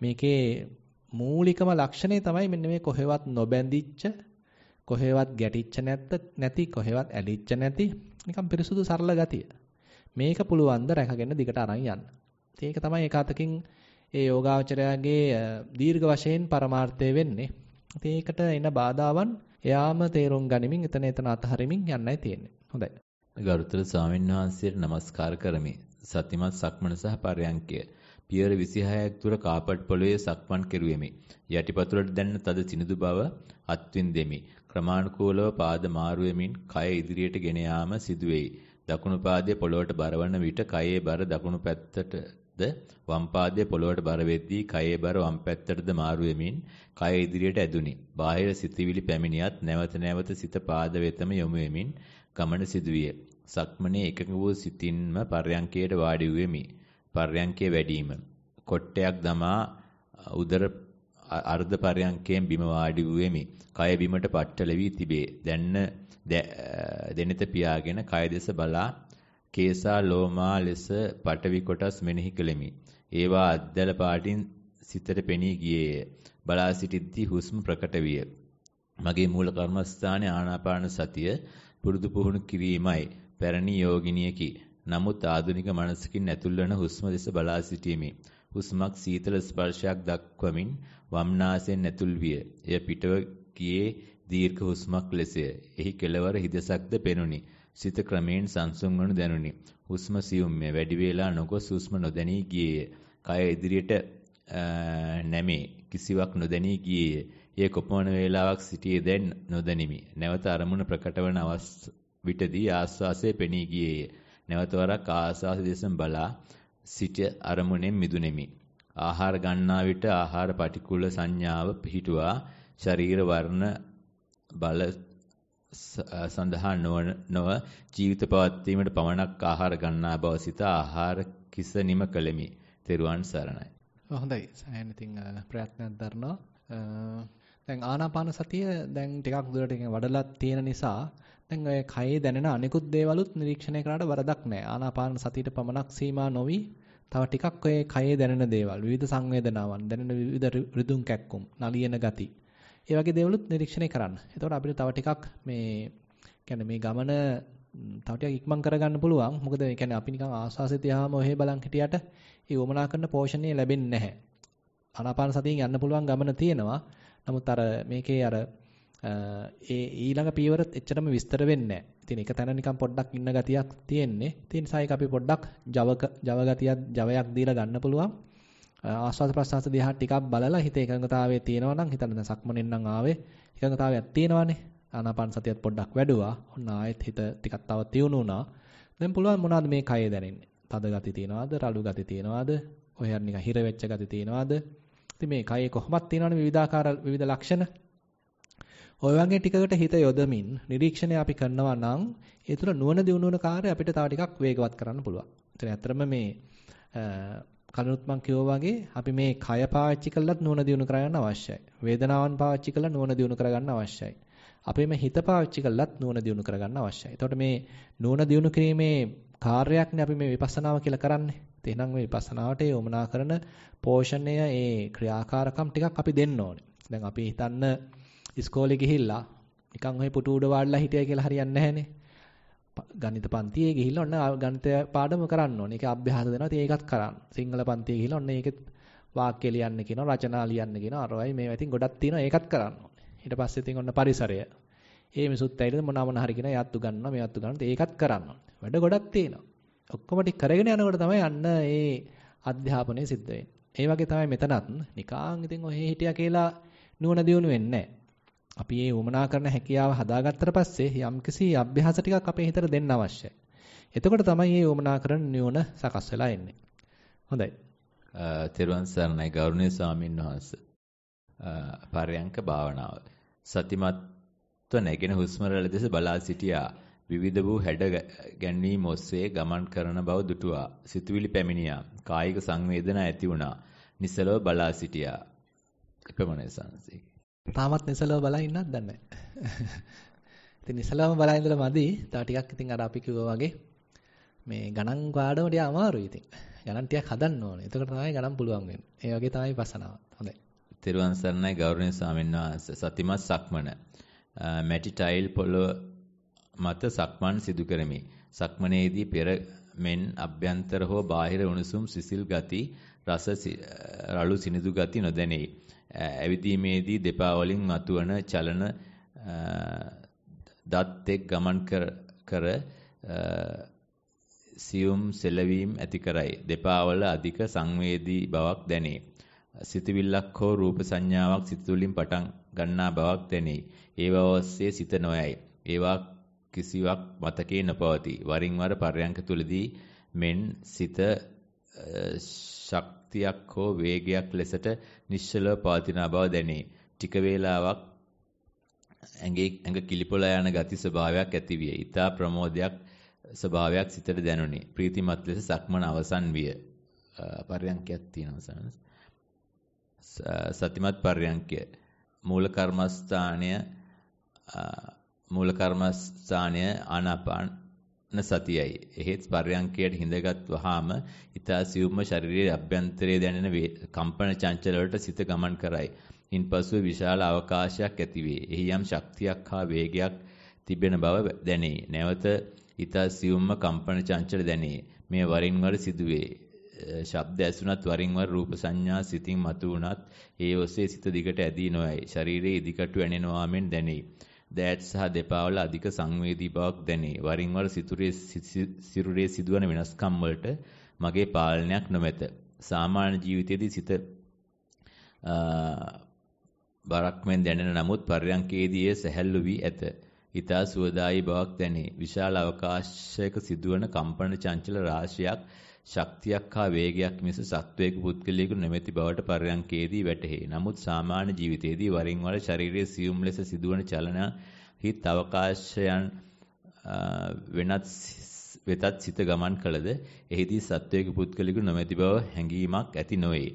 මේකේ මූලිකම ලක්ෂණය තමයි මෙන්න මේ කොහෙවත් නොබැඳිච්ච කොහෙවත් ගැටිච්ච නැත්ත නැති කොහෙවත් ඇලිච්ච නැති නිකම් පිරිසුදු සරල ගතිය. මේක පුළුවන් ද රැකගෙන දිගට අරන් යන්න. ඒක තමයි ඒකාතකින් ඒ යෝගාචරයාගේ දීර්ඝ වශයෙන් පරමාර්ථය වෙන්නේ. ඒකට එන බාධාවන් එයාම තේරුම් ගනිමින් එතන එතන අතහරිමින් යන්නයි තියෙන්නේ. හොඳයි. ගරුතර ස්වාමීන් වහන්සේට নমස්කාර කරමි. සතිමත් සක්මන සහ පරයන්කය. පියවර 26ක් දුර කාපට් පොළවේ සක්මන් කෙරුවෙමි. යටිපතුලට දැනෙන තද සිනිඳු බව අත්විඳෙමි. ක්‍රමානුකූලව පාද මාරු වෙමින් කය ඉදිරියට ගෙන යාම සිදුවේයි. දකුණු පාදයේ පොළවට බරවන විට කයේ බර දකුණු පැත්තටද වම් පාදයේ පොළවට බර වෙද්දී කයේ බර වම් පැත්තටද මාරු වෙමින් කය ඉදිරියට ඇදුනි. බාහිර සිතිවිලි පැමිණියත් නැවත නැවත සිත පාද වෙතම යොමු වෙමින් ගමන සිදුවිය. සක්මනේ එකඟ වූ සිතින්ම පර්යංකයට වාඩි වෙමි. පර්යංකයේ වැඩිම කොට්ටයක් දමා උදර අර්ධ පර්යංකයෙන් බිම වාඩි වෙමි. කය බිමට පට්ටල වී තිබේ. දැන්න දෙනිත පියාගෙන කය දෙස බලා කේසා ලෝමා ලෙස පටවි කොටස් මෙනෙහි කෙලෙමි. ඒවා අද්දල පාටින් සිතට පෙනී ගියේය. බලා සිටිද්දී හුස්ම ප්‍රකට විය. මගේ මූල කර්මස්ථානයේ ආනාපාන සතිය පුරුදු පුහුණු කිරීමයි පැරණි යෝගිනියකි. නමුත් ආධුනික මනසකින් ඇතුල්වන හුස්ම දෙස බලා සිටීමේ හුස්මක් සීතල ස්පර්ශයක් දක්වමින් වම්නාසයෙන් ඇතුල් විය. එය පිටව ගියේ දීර්ඝ හුස්මක් ලෙසය. එහි කෙළවර හිදසක්ද පෙනුනි. සිත ක්‍රමයෙන් සංසුන් වනු දැනුනි. හුස්ම සියුම්ය. වැඩි වේලා නොගොස් හුස්ම නොදැනී ගියේය. කය ඉදිරියට නැමේ. කිසිවක් නොදැනී ගියේය. ඊයේ කොපමණ වේලාවක් සිටියේ දැන් නොදැනිමි. නැවත අරමුණ ප්‍රකට වන විටදී ආස්වාසය පෙනී ගියේය. නැවත වරක් ආස්වාස දෙසම බලා සිට අරමුණෙන් මිදුනේමි. ආහාර ගන්නා විට ආහාර පටිකුල සංඥාව පිහිටුවා ශරීර වර්ණ බල සඳහා නොව ජීවිත පවත්වීමට පමණක් ආහාර ගන්නා බව සිත ආහාර කිස නිම කළෙමි. තෙරුවන් සරණයි. හොඳයි. සෑහෙන ඉතින් ප්‍රයත්නයක් දරනවා. දැන් ආනාපාන සතිය දැන් ටිකක් දුරට වඩලා තියෙන නිසා දැන් ඔය කයේ දැනෙන අනිකුත් දේවලුත් නිරීක්ෂණය කරාට වරදක් නැහැ. ආනාපාන සතියට පමණක් සීමා නොවි තව ටිකක් ඔය කයේ දැනෙන දේවල් විවිධ සංවේදනාවන් දැනෙන විවිධ රිදුම් කැක්කුම් නලියන ගති. ඒ වගේ දේවලුත් නිරීක්ෂණය කරන්න. එතකොට අපිට තව ටිකක් මේ කියන්නේ මේ ගමන තව ටිකක් ඉක්මන් කරගන්න පුළුවන්. මොකද ඒ කියන්නේ අපි නිකන් ආස්වාසේ තියාම ඔහෙ බලන් හිටියට ඒ වමනා කරන පෝෂණය ලැබෙන්නේ නැහැ. ආනාපාන සතියෙන් යන්න පුළුවන් ගමන තියෙනවා. නමුත් අර මේකේ අර ඒ ඊළඟ පීවර එච්චරම විස්තර වෙන්නේ නැහැ. ඉතින් එක තැන නිකන් පොඩ්ඩක් ඉන්න ගතියක් තියෙන්නේ. ඉතින් සායක අපි පොඩ්ඩක් ජවක ජව ගතියක් ජවයක් දීලා ගන්න පුළුවන්. ආස්වාද ප්‍රසආස දිහා ටිකක් බලලා හිත එකඟතාවයේ තියෙනවා නම් හිතන්න දැන් සක්මණෙන් නම් ආවේ එකඟතාවයක් තියෙනවානේ. ආනාපාන සතියත් පොඩ්ඩක් වැඩුවා. ඔන්න ආයෙත් හිත ටිකක් තව තියුණු වුණා. දැන් පුළුවන් මොනවද මේ කයේ දැනෙන්නේ? තද ගති තියෙනවද? රළු ගති තියෙනවද? ඔය හරි නිකන් හිර වෙච්ච ගති තියෙනවද? ඉතින් මේ කයේ කොහොමද තියෙනවනේ විවිධාකාර විවිධ ලක්ෂණ. ඔය වගේ ටිකකට හිත යොදමින් නිරීක්ෂණය අපි කරනවා නම් ඒ තුළ නුවණ දිනුන කාර්ය අපිට තව ටිකක් වේගවත් කරන්න පුළුවන්. ඉතින් ඇත්තටම මේ කලිනුත් මම කිව්වා වගේ අපි මේ කය පාවිච්චි කළත් නුවණ දියුණු කරගන්න අවශ්‍යයි. වේදනාවන් පාවිච්චි කළා නුවණ දියුණු කරගන්න අවශ්‍යයි. අපේම හිත පාවිච්චි කළත් නුවණ දියුණු කරගන්න අවශ්‍යයි. එතකොට මේ නුවණ දියුණු කිරීමේ කාර්යයක්නේ අපි මේ විපස්සනාව කියලා කරන්නේ. ගත්තේ. එහෙනම් මේ විපස්සනාවට ඒ වමනා කරන පෝෂණය ඒ ක්‍රියාකාරකම් ටිකක් අපි දෙන්න ඕනේ. දැන් අපි හිතන්න ඉස්කෝලේ ගිහිල්ලා නිකන් ඔය පුටු උඩ වාඩිලා හිටියයි කියලා හරියන්නේ නැහනේ. ගණිත පන්තියේ ගිහිල්ලා ඔන්න ගණිත පාඩම කරන්න ඕනේ. ඒකේ අභ්‍යාස දෙනවා. ඉතින් ඒකත් කරන්න. සිංහල පන්තියේ ගිහිල්ලා ඔන්න ඒකෙත් වාක්‍ය ලියන්න කියනවා, රචනා ලියන්න කියනවා. අරවයි මේවා ඉතින් ගොඩක් තියෙනවා. ඒකත් කරන්න ඕනේ. ඊට පස්සේ ඉතින් ඔන්න පරිසරය. ඒ මිසුත් ඇයිද මොනවා මොන හරි කියන යත්තු ගන්නවා, මේ යත්තු ගන්නවා. ඒකත් කරන්න ඕනේ. වැඩ ගොඩක් තියෙනවා. ඔක්කොම ටික කරගෙන යනකොට තමයි අන්න ඒ අධ්‍යාපනය සිද්ධ වෙන්නේ. ඒ වගේ තමයි මෙතනත් නිකාං ඉතින් ඔහෙ හිටියා කියලා නුවණ දියුණු වෙන්නේ අපි මේ වමනා කරන හැකියාව හදාගත්තට පස්සේ යම්කිසි අභ්‍යාස ටිකක් අපේ හිතට දෙන්න අවශ්‍යයි. එතකොට තමයි මේ වමනා කරන නුවණ සකස් වෙලා එන්නේ. හොඳයි. තෙරුවන් සරණයි ගෞරවනීය ස්වාමීන් වහන්ස. පරයන්ක භාවනාව. සතිමත්ව නැගෙන හුස්ම රැල්ල දෙස බලා සිටියා. විවිධ වූ හැඩ ගැන්වීම් ඔස්සේ ගමන් කරන බව දුටුවා. සිතුවිලි පැමිණියා. කායික සංවේදනා ඇති වුණා. නිසලව බලා සිටියා. එපමණයි සංසී. තාමත් නිසලව බලා ඉන්නත් දන්නේ නැහැ. ඉතින් නිසලවම බලා ඉඳලා මදි. තව ටිකක් ඉතින් අර අපි කිව්වා වගේ මේ ගණන් පාඩම ටික අමාරුයි ඉතින්. ගණන් ටිකක් හදන්න ඕනේ. එතකොට තමයි ගණන් පුළුවන් වෙන්නේ. ඒ වගේ තමයි පසනාව. හොඳයි. තෙරුවන් සරණයි ගෞරවනීය ස්වාමීන් වහන්සේ. සතිමත් සක්මන. මැටි ටයිල් පොළොව මත සක්මන් සිදු කරමි. සක්මනේදී පෙර මෙන් අභ්‍යන්තර හෝ බාහිර උණුසුම් සිසිල් ගති රස රළු සිනිඳු ගති නොදැනේ. ඇවිදීමේදී දෙපා වලින් මතුවන චලන දත් එක් ගමන් කර සියුම් සෙලවීම් ඇති කරයි. දෙපා වල අධික සංවේදී බවක් දැනේ. සිතවිල්ලක් හෝ රූප සංඥාවක් සිත තුළින් පටන් ගන්නා බවක් දැනේ. ඒ බව ඔස්සේ සිත නොයයි. ඒවා කිසිවක් මතකේ නොපවතී. වරින් වර පර්යංක තුලදී මෙන් සිත ශක්තියක් හෝ වේගයක් ලෙසට නිශ්චලව පවතින බව දැනේ. ටික වේලාවක් ඇඟේ ඇඟ කිලිපොලා යන ගති ස්වභාවයක් ඇතිවිය. ඊතා ප්‍රමෝදයක් ස්වභාවයක් සිතට දැනුනි. ප්‍රීතිමත් ලෙස සක්මන අවසන් විය. පර්යංකයක් තියෙනවා සනස්. සතිමත් පර්යංකය. මූල කර්මස්ථානය මූල කර්මස්ථානය ආනාපාන සතියයි. එහෙත් පර්යංකයට හිඳගත් වහාම ඊතා සියුම්ම ශරීරයේ අභ්‍යන්තරයේ දැනෙන කම්පන චංචල වලට සිත ගමන් කරයි. ඉන්පසු විශාල අවකාශයක් ඇතිවේ. එහි යම් ශක්තියක් හා වේගයක් තිබෙන බව දැනේ. නැවත ඊතා සියුම්ම කම්පන චංචල දැනේ. මේ වරින් වර සිදුවේ. ශබ්ද ඇසුණත් වරින් වර රූප සංඥා සිතින් මතුවුණත් ඒ ඔස්සේ සිත දිගට ඇදී නොයයි. ශරීරයේ ඉදිකටු ඇනෙනවා මෙන් දැනේ. දෑත් සහ දෙපාවල අධික සංවේදී බවක් දැනේ. වරින් වර සිතුරේ සිරුරේ සිදුවන වෙනස්කම් වලට මගේ පාලනයක් නොමැත. සාමාන්‍ය ජීවිතයේදී සිත බරක් මෙන් දැනෙන නමුත් පර්යංකයේදී ඒ සැහැල්ලු වී ඇත. ඊතා සුවදායි බවක් දැනේ. විශාල අවකාශයක සිදුවන කම්පන චංචල රාශියක් ශක්තියක් හා වේගයක් මිස සත්වයක පුද්ගලයෙකු නොමැති බවට පරයන්කේදී වැටහේ. නමුත් සාමාන්‍ය ජීවිතයේදී වරින් වර ශරීරයේ සියුම් ලෙස සිදුවන චලන හිත් අවකාශයන් වෙනත් වෙතත් සිත ගමන් කළද එහිදී සත්වයක පුද්ගලයෙකු නොමැති බව හැඟීමක් ඇති නොවේ.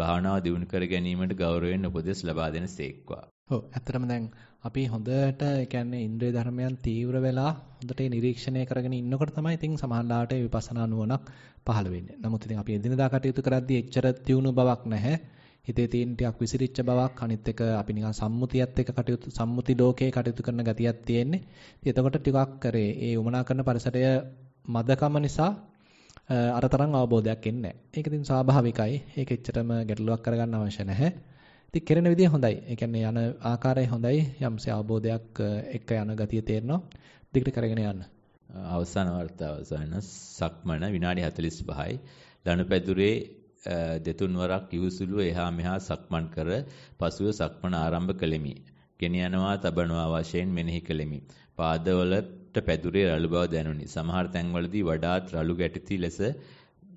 භාවනාව දියුණු කර ගැනීමට ගෞරවයෙන් උපදෙස් ලබා දෙන සේක්වා. ඔව් ඇත්තටම දැන් අපි හොඳට ඒ කියන්නේ ඉන්ද්‍රිය ධර්මයන් තීව්‍ර වෙලා හොඳට ඒ නිරීක්ෂණය කරගෙන ඉන්නකොට තමයි ඉතින් සමහරලාට ඒ විපස්සනා නුවණක් පහළ වෙන්නේ. නමුත් ඉතින් අපි එදිනදා කටයුතු කරද්දී එච්චර තියුණු බවක් නැහැ. හිතේ තියෙන ටිකක් විසිරිච්ච බවක් අනිත් එක අපි නිකන් සම්මුතියත් එක්ක කටයුතු සම්මුති ලෝකේ කටයුතු කරන ගතියක් තියෙන්නේ. ඉතින් එතකොට ටිකක් කරේ ඒ උමනා කරන පරිසරය මදකම නිසා අරතරන් අවබෝධයක් එන්නේ නැහැ. ඒක ඉතින් ස්වාභාවිකයි. ඒක එච්චරම ගැටලුවක් කරගන්න අවශ්‍ය නැහැ. ඉතින් කෙරෙන විදිය හොඳයි. ඒ කියන්නේ යන ආකාරය හොඳයි. යම්සේ අවබෝධයක් එක්ක යන ගතිය තේරෙනවා. දිගට කරගෙන යන්න. අවසාන වර්තාව සයන සක්මන විනාඩි 45යි. ලනුපැදුරේ දෙතුන් වරක් ඉවුසුළු එහා මෙහා සක්මන් කර පසුව සක්මන ආරම්භ කළෙමි. ගෙන යනවා තබනවා වශයෙන් මෙනෙහි කළෙමි. පාදවලට පැදුරේ රළු බව දැනුනි. සමහර තැන්වලදී වඩාත් රළු ගැටති ලෙස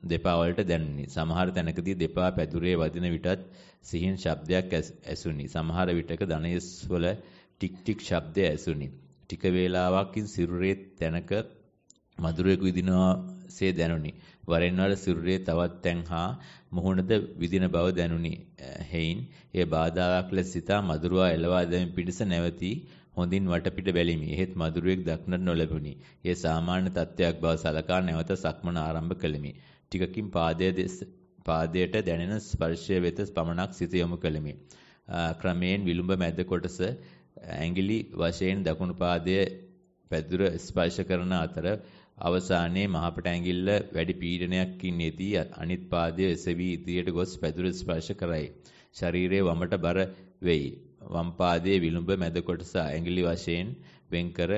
දෙපා වලට දැනුනි. සමහර තැනකදී දෙපා පැදුරේ වදින විටත් සිහින් ශබ්දයක් ඇසුනි. සමහර විටක ධනේස් වල ටික් ටික් ශබ්දය ඇසුනි. ටික වේලාවකින් සිරුරේ තැනක මధుරයක විදිනවාසේ දැනුනි. වරෙන් වර සිරුරේ තවත් තැන් හා මුහුණද විදින බව දැනුනි. හේයින් ඒ බාධාවක් ලෙස සිතා මధుරවා එළවා දැමීම පිණිස නැවතී හොඳින් වටපිට බැලිමි. එහෙත් මధుරයෙක් දක්නට නොලැබුණි. ඒ සාමාන්‍ය තත්ත්වයක් බව සලකා නැවත සක්මන ආරම්භ කළෙමි. ටිකකින් පාදයේ දෙස පාදයට දැනෙන ස්පර්ශය වෙත පමණක් සිත යොමු කළෙමි. ක්‍රමයෙන් විලුඹ මැද කොටස ඇඟිලි වශයෙන් දකුණු පාදයේ පැදුර ස්පර්ශ කරන අතර අවසානයේ මහපට ඇඟිල්ල වැඩි පීඩනයක් ඉන්නේදී අනිත් පාදයේ එසවි ඉදිරියට ගොස් පැදුර ස්පර්ශ කරයි. ශරීරයේ වමට බර වෙයි. වම් පාදයේ විලුඹ මැද කොටස ඇඟිලි වශයෙන් වෙන්කර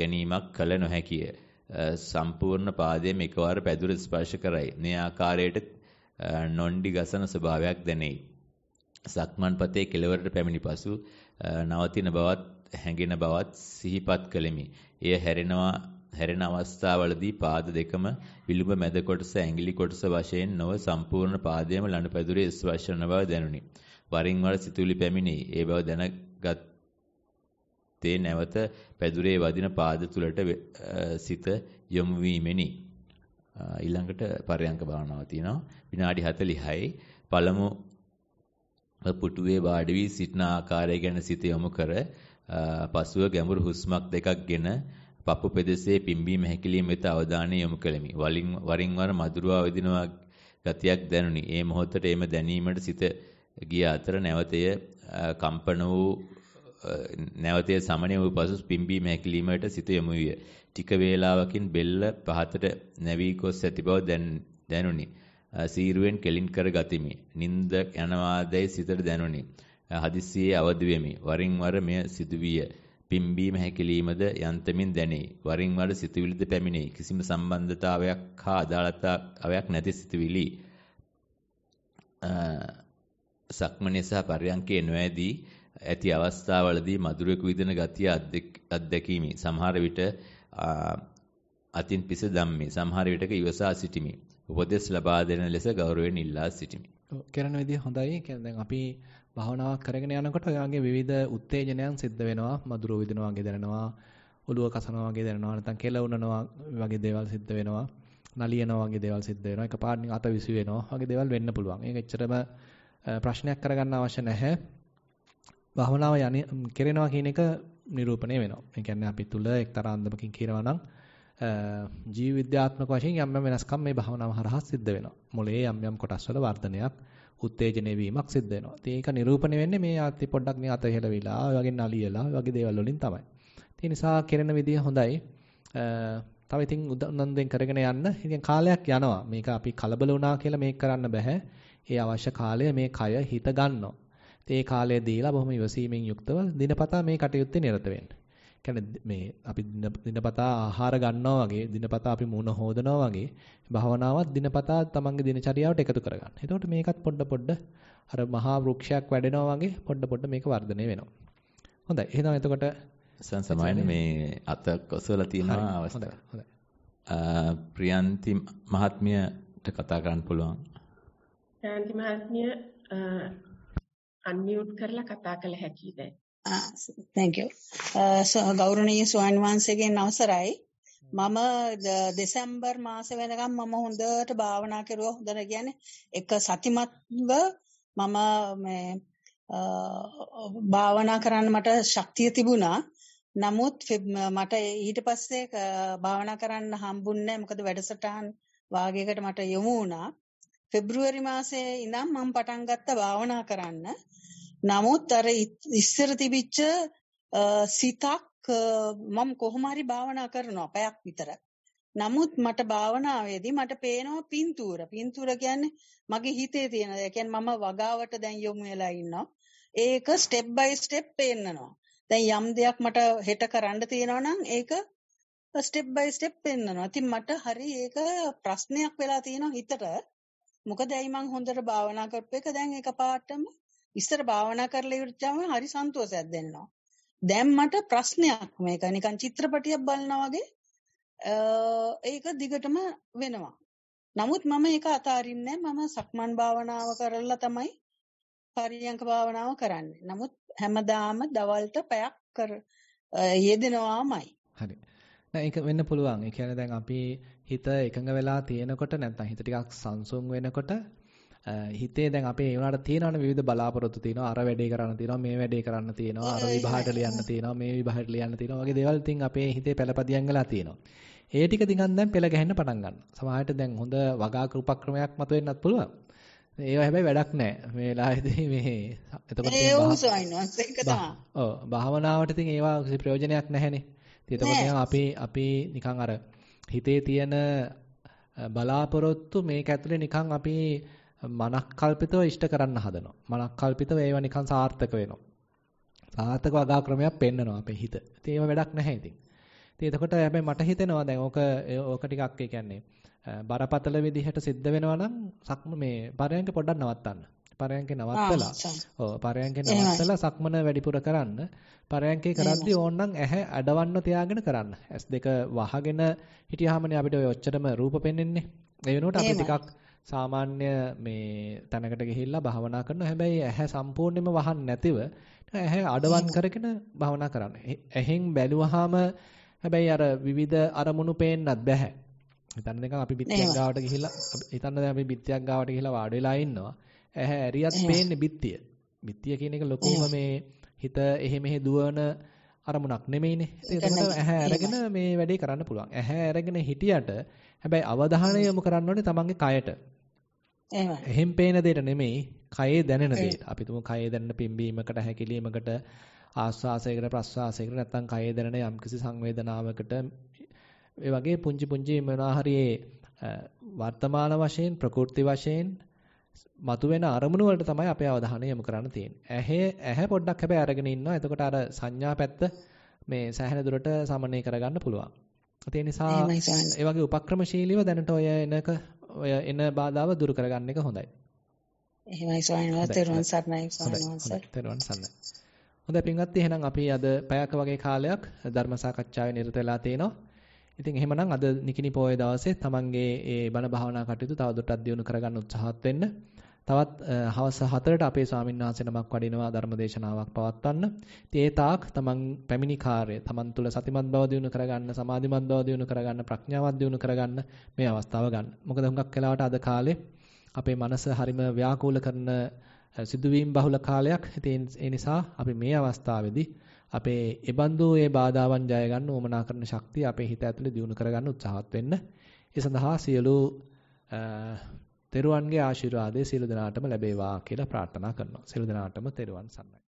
ගැනීමක් කළ නොහැකිය. සම්පූර්ණ පාදයෙන් එකවර පැදුර ස්පර්ශ කරයි. මේ ආකාරයට නොණ්ඩි ගසන ස්වභාවයක් දැනේ. සක්මන් පතේ කෙළවරට පැමිණි පසු නවතින බවත් හැඟෙන බවත් සිහිපත් කළෙමි. එය හැරෙනවා හැරෙන අවස්ථාවලදී පාද දෙකම විලුඹ මැද කොටස ඇඟිලි කොටස වශයෙන් නොව සම්පූර්ණ පාදයම ලනුපැදුරේ ස්පර්ශන බව දැනුනි. වරින් වර සිතුවිලි පැමිණි. ඒ බව දැනගත් තේ නැවත පැදුරේ වදින පාද තුලට සිත යොමු වීමෙනි. ඊළඟට පරයන්ක භාවනාව තියෙනවා විනාඩි 46යි පළමු පුටුවේ වාඩි වී සිටන ආකාරය ගැන සිත යොමු කර පසුව ගැඹුරු හුස්මක් දෙකක්ගෙන පපු පෙදෙසේ පිම්බීම හැකිලිම වෙත අවධානය යොමු කෙලිමි. වලින් වරින් වර මధుරවා වදිනවා ගතියක් දැනුනි. ඒ මොහොතේ එම දැනීමට සිත ගිය අතර නැවතය කම්පන වූ නැවතේ සමණය වූ පසු පිම්බීම හැකිලීමට සිත යොමු විය. ටික වේලාවකින් බෙල්ල පහතට නැවී ගොස් ඇති බව දැනුනි. සීරුවෙන් කෙලින් කර ගතිමි. නිින්ද යනවාදයි සිතට දැනුනි. හදිස්සියේ අවදි වෙමි. වරින් වර මෙය සිදුවිය. පිම්බීම හැකිලීමද යන්තමින් දැනේ. වරින් වර සිතුවිලිද පැමිණේ. කිසිම සම්බන්ධතාවයක් හා අදාළතාවයක් නැති සිතුවිලි. සක්මනේ සහ පරයන්කේ නොඇදී ඇති අවස්ථාවලදී මధుරයක විදින ගතිය අත්දැකීමි. සමහර විට අතින් පිස ධම්මේ සමහර විටක ඉවසා සිටිමි. උපදෙස් ලබා දෙන ලෙස ගෞරවයෙන් ඉල්ලා සිටිමි. කරන විදිය හොඳයි. දැන් අපි භාවනාවක් කරගෙන යනකොට ඔයාගේ විවිධ උත්තේජනයන් සිද්ධ වෙනවා. මధుරෝ විදිනවා වගේ දැනෙනවා. ඔළුව කසනවා වගේ දැනෙනවා. නැත්නම් කෙල උනනවා වගේ දේවල් සිද්ධ වෙනවා. නලියනවා වගේ දේවල් සිද්ධ වෙනවා. එකපාරට අත විසි වෙනවා වගේ දේවල් වෙන්න පුළුවන්. ඒක එච්චරම ප්‍රශ්නයක් කරගන්න අවශ්‍ය නැහැ. භාවනාව යන කෙරෙනවා කියන එක නිරූපණය වෙනවා. ඒ කියන්නේ අපි තුල එක්තරා අන්දමකින් කියනවා නම් ජීව විද්‍යාත්මක වශයෙන් යම් යම් වෙනස්කම් මේ භාවනාව හරහා සිද්ධ වෙනවා. මොලේ යම් යම් කොටස් වල වර්ධනයක්, උත්තේජනය වීමක් සිද්ධ වෙනවා. ඉතින් ඒක නිරූපණය වෙන්නේ මේ ආත්‍ය පොඩ්ඩක් මේ අත ඉහළ වෙලා, ඔය වගේ නලියලා, ඔය වගේ දේවල් වලින් තමයි. ඒ නිසා කෙරෙන විදිය හොඳයි. තව ඉතින් උනන්දුවෙන් කරගෙන යන්න. ඉතින් කාලයක් යනවා. මේක අපි කලබල වුණා කියලා මේක කරන්න බෑ. ඒ අවශ්‍ය කාලය මේ කය හිත ගන්නවා. ඒ කාලය දීලා බොහොම ඉවසීමෙන් යුක්තව දිනපතා මේ කටයුත්තේ නිරත වෙන්න. කියන්නේ මේ අපි දිනපතා ආහාර ගන්නවා වගේ දිනපතා අපි මුණ හොදනවා වගේ භවනාවත් දිනපතා තමන්ගේ දිනචරියාවට එකතු කරගන්න. එතකොට මේකත් පොඩ පොඩ අර මහා වෘක්ෂයක් වැඩෙනවා වගේ පොඩ පොඩ මේක වර්ධනය වෙනවා. හොඳයි. එහෙනම් එතකොට සංසමයන් මේ අත කොසවලා තියෙන අවස්ථාව. හොඳයි. ප්‍රියන්ති මහත්මියට කතා කරන්න පුළුවන්. ප්‍රියන්ති මහත්මිය අන්මියුට් කරලා කතා කළ හැකිද? Ah, thank you. Ah, ගෞරවනීය ස්වාමීන් වහන්සේගෙන් අවසරයි. මම දෙසැම්බර් මාසේ වෙනකම් මම හොඳට භාවනා කරුවා. හොඳට කියන්නේ එක සතිමත්ව මම මේ ah, භාවනා කරන්න මට ශක්තිය තිබුණා. නමුත් මට ඊට පස්සේ භාවනා කරන්න හම්බුන්නේ නැහැ. මොකද වැඩසටහන් වාගයකට මට යොමු වුණා. පෙබ්‍රුවරි මාසයේ ඉඳන් මම පටන් ගත්ත භාවනා කරන්න. නමුත් අර ඉස්සර තිබිච්ච සිතක් මම කොහොම හරි භාවනා කරනවා පැයක් විතර. නමුත් මට භාවනාවේදී මට පේනවා පින්තූර. පින්තූර කියන්නේ මගේ හිතේ තියෙන දේ. කියන්නේ මම වගාවට දැන් යොමු වෙලා ඉන්නවා. ඒක ස්ටෙප් බයි ස්ටෙප් පෙන්නනවා. දැන් යම් දෙයක් මට හෙට කරන්න තියෙනවා නම් ඒක ස්ටෙප් බයි ස්ටෙප් පෙන්නනවා. ඉතින් මට හරි ඒක ප්‍රශ්නයක් වෙලා තියෙනවා හිතට. මොකද ඇයි මං හොඳට භාවනා කරපු එක දැන් එකපාරටම ඉස්සර භාවනා කරලා ඉවරචාම හරි සන්තෝෂයක් දැනෙනවා. දැන් මට ප්‍රශ්නයක් මේක නිකන් චිත්‍රපටියක් බලනවා වගේ ඒක දිගටම වෙනවා. නමුත් මම ඒක අතාරින්නේ මම සක්මන් භාවනාව කරලා තමයි පරියංක භාවනාව කරන්නේ. නමුත් හැමදාම දවල්ට පැයක් කර යෙදෙනවාමයි. හරි. දැන් ඒක වෙන්න පුළුවන්. ඒ කියන්නේ දැන් අපි හිත එකඟ වෙලා තියෙනකොට නැත්නම් හිත ටිකක් සංසුන් වෙනකොට හිතේ දැන් අපේ ඒ වුණාට තියෙනවනේ විවිධ බලාපොරොත්තු තියෙනවා අර වැඩේ කරන්න තියෙනවා මේ වැඩේ කරන්න තියෙනවා අර විභාගයට ලියන්න තියෙනවා මේ විභාගයට ලියන්න තියෙනවා වගේ දේවල් තින් අපේ හිතේ පළපදියම් වෙලා තියෙනවා. ඒ ටික තිකන් දැන් පෙළ ගැහෙන්න පටන් ගන්නවා. සමහරවිට දැන් හොඳ වගා උපක්‍රමයක් මතුවෙන්නත් පුළුවන්. ඒවා හැබැයි වැඩක් නැහැ. මේ වෙලාවේදී මේ එතකොට ඒ උසයිනස් එක තමයි. ඔව් භාවනාවට ඉතින් ඒවා ප්‍රයෝජනයක් නැහැනේ. ඉතින් එතකොට අපි අපි නිකන් අර හිතේ තියෙන බලාපොරොත්තු මේක ඇතුලේ නිකන් අපි මනක්කල්පිතව ඉෂ්ට කරන්න හදනවා. මනක්කල්පිතව ඒවා නිකන් සාර්ථක වෙනවා. සාර්ථක වගා ක්‍රමයක් පෙන්නනවා අපේ හිත. ඉතින් ඒව වැඩක් නැහැ ඉතින්. ඉතින් එතකොට හැබැයි මට හිතෙනවා දැන් ඕක ඕක ටිකක් ඒ කියන්නේ බරපතල විදිහට සිද්ධ වෙනවා නම් සක්ම මේ පරයන්ක පොඩ්ඩක් නවත්තන්න. පරයන්කේ නවත්තලා ඔව් පරයන්කේ නවත්තලා සක්මන වැඩිපුර කරන්න. පරයන්කේ කරද්දී ඕනනම් ඇහැ අඩවන්න තියාගෙන කරන්න. S2 වහගෙන හිටියාමනේ අපිට ඔය ඔච්චරම රූප පෙන්වෙන්නේ. ඒ වෙනුවට අපි ටිකක් සාමාන්‍ය මේ තැනකට ගිහිල්ලා භාවනා කරනවා. හැබැයි ඇහැ සම්පූර්ණයෙන්ම වහන්න නැතිව ඇහැ අඩවන් කරගෙන භාවනා කරන්න. ඇහෙන් බැලුවාම හැබැයි අර විවිධ අරමුණු පේන්නත් බෑ. හිතන්න නිකන් අපි පිටියක් ගාවට ගිහිල්ලා හිතන්න දැන් අපි පිටියක් ගාවට ගිහිල්ලා වාඩි වෙලා ඉන්නවා. ඇහැ ඇරියත් පේන්නේ බිත්තිය. බිත්තිය කියන එක ලොකෝම මේ හිත එහෙ මෙහෙ දුවන අරමුණක් නෙමෙයිනේ. ඒකට ඇහැ අරගෙන මේ වැඩේ කරන්න පුළුවන්. ඇහැ අරගෙන හිටියට හැබැයි අවධානය යොමු කරන්න ඕනේ තමන්ගේ කයට. එහෙම පේන දෙයට නෙමෙයි කයේ දැනෙන දෙයට. අපි තුමු කයේ දැනෙන පිම්බීමකට හැකිලීමකට ආස්වාසයකට ප්‍රස්වාසයකට නැත්තම් කයේ දැනෙන යම්කිසි සංවේදනාවකට ඒ වගේ පුංචි පුංචි මොනවා හරි වර්තමාන වශයෙන් ප්‍රකෘති වශයෙන් මතුවෙන අරමුණු වලට තමයි අපේ අවධානය යොමු කරන්න තියෙන්නේ. ඇහැ ඇහැ පොඩ්ඩක් හැබැයි අරගෙන ඉන්නවා. එතකොට අර සංඥා පැත්ත මේ සෑහෙන දුරට සමනය කරගන්න පුළුවන්. ඒ නිසා ඒ වගේ උපක්‍රමශීලීව දැනට ඔය එනක ඔය එන බාධාව දුරු කරගන්න එක හොඳයි. එහෙමයි ස්වාමීන් වහන්සේ තෙරුවන් සරණයි ස්වාමීන් වහන්සේ. තෙරුවන් සරණයි. හොඳයි පින්වත්නි එහෙනම් අපි අද පැයක වගේ කාලයක් ධර්ම සාකච්ඡාවේ නිරත වෙලා තිනවා. ඉතින් එහෙමනම් අද නිකිනි පොය දවසේ තමන්ගේ ඒ බණ භාවනා කටයුතු තවදුරටත් දියුණු කරගන්න උත්සාහත් වෙන්න. තවත් හවස 4ට අපේ ස්වාමීන් වහන්සේ නමක් වඩිනවා ධර්මදේශනාවක් පවත්වන්න. ඉතින් ඒ තාක් තමන් පැමිණි කාර්ය, තමන් තුළ සතිමත් බව දියුණු කරගන්න, සමාධිමත් බව දියුණු කරගන්න, ප්‍රඥාවත් දියුණු කරගන්න මේ අවස්ථාව ගන්න. මොකද හුඟක් වෙලාවට අද කාලේ අපේ මනස හරිම ව්‍යාකූල කරන සිදුවීම් බහුල කාලයක්. ඉතින් ඒ නිසා අපි මේ අවස්ථාවේදී අපේ ඒබඳු ඒ බාධාවන් ජය ගන්න උවමනා කරන ශක්තිය අපේ හිත ඇතුලේ දියුණු කරගන්න උත්සාහත් වෙන්න. ඒ සඳහා සියලු තෙරුවන්ගේ ආශිර්වාදය සියලු දෙනාටම ලැබේවා කියලා ප්‍රාර්ථනා කරනවා. සියලු දෙනාටම තෙරුවන් සරණයි.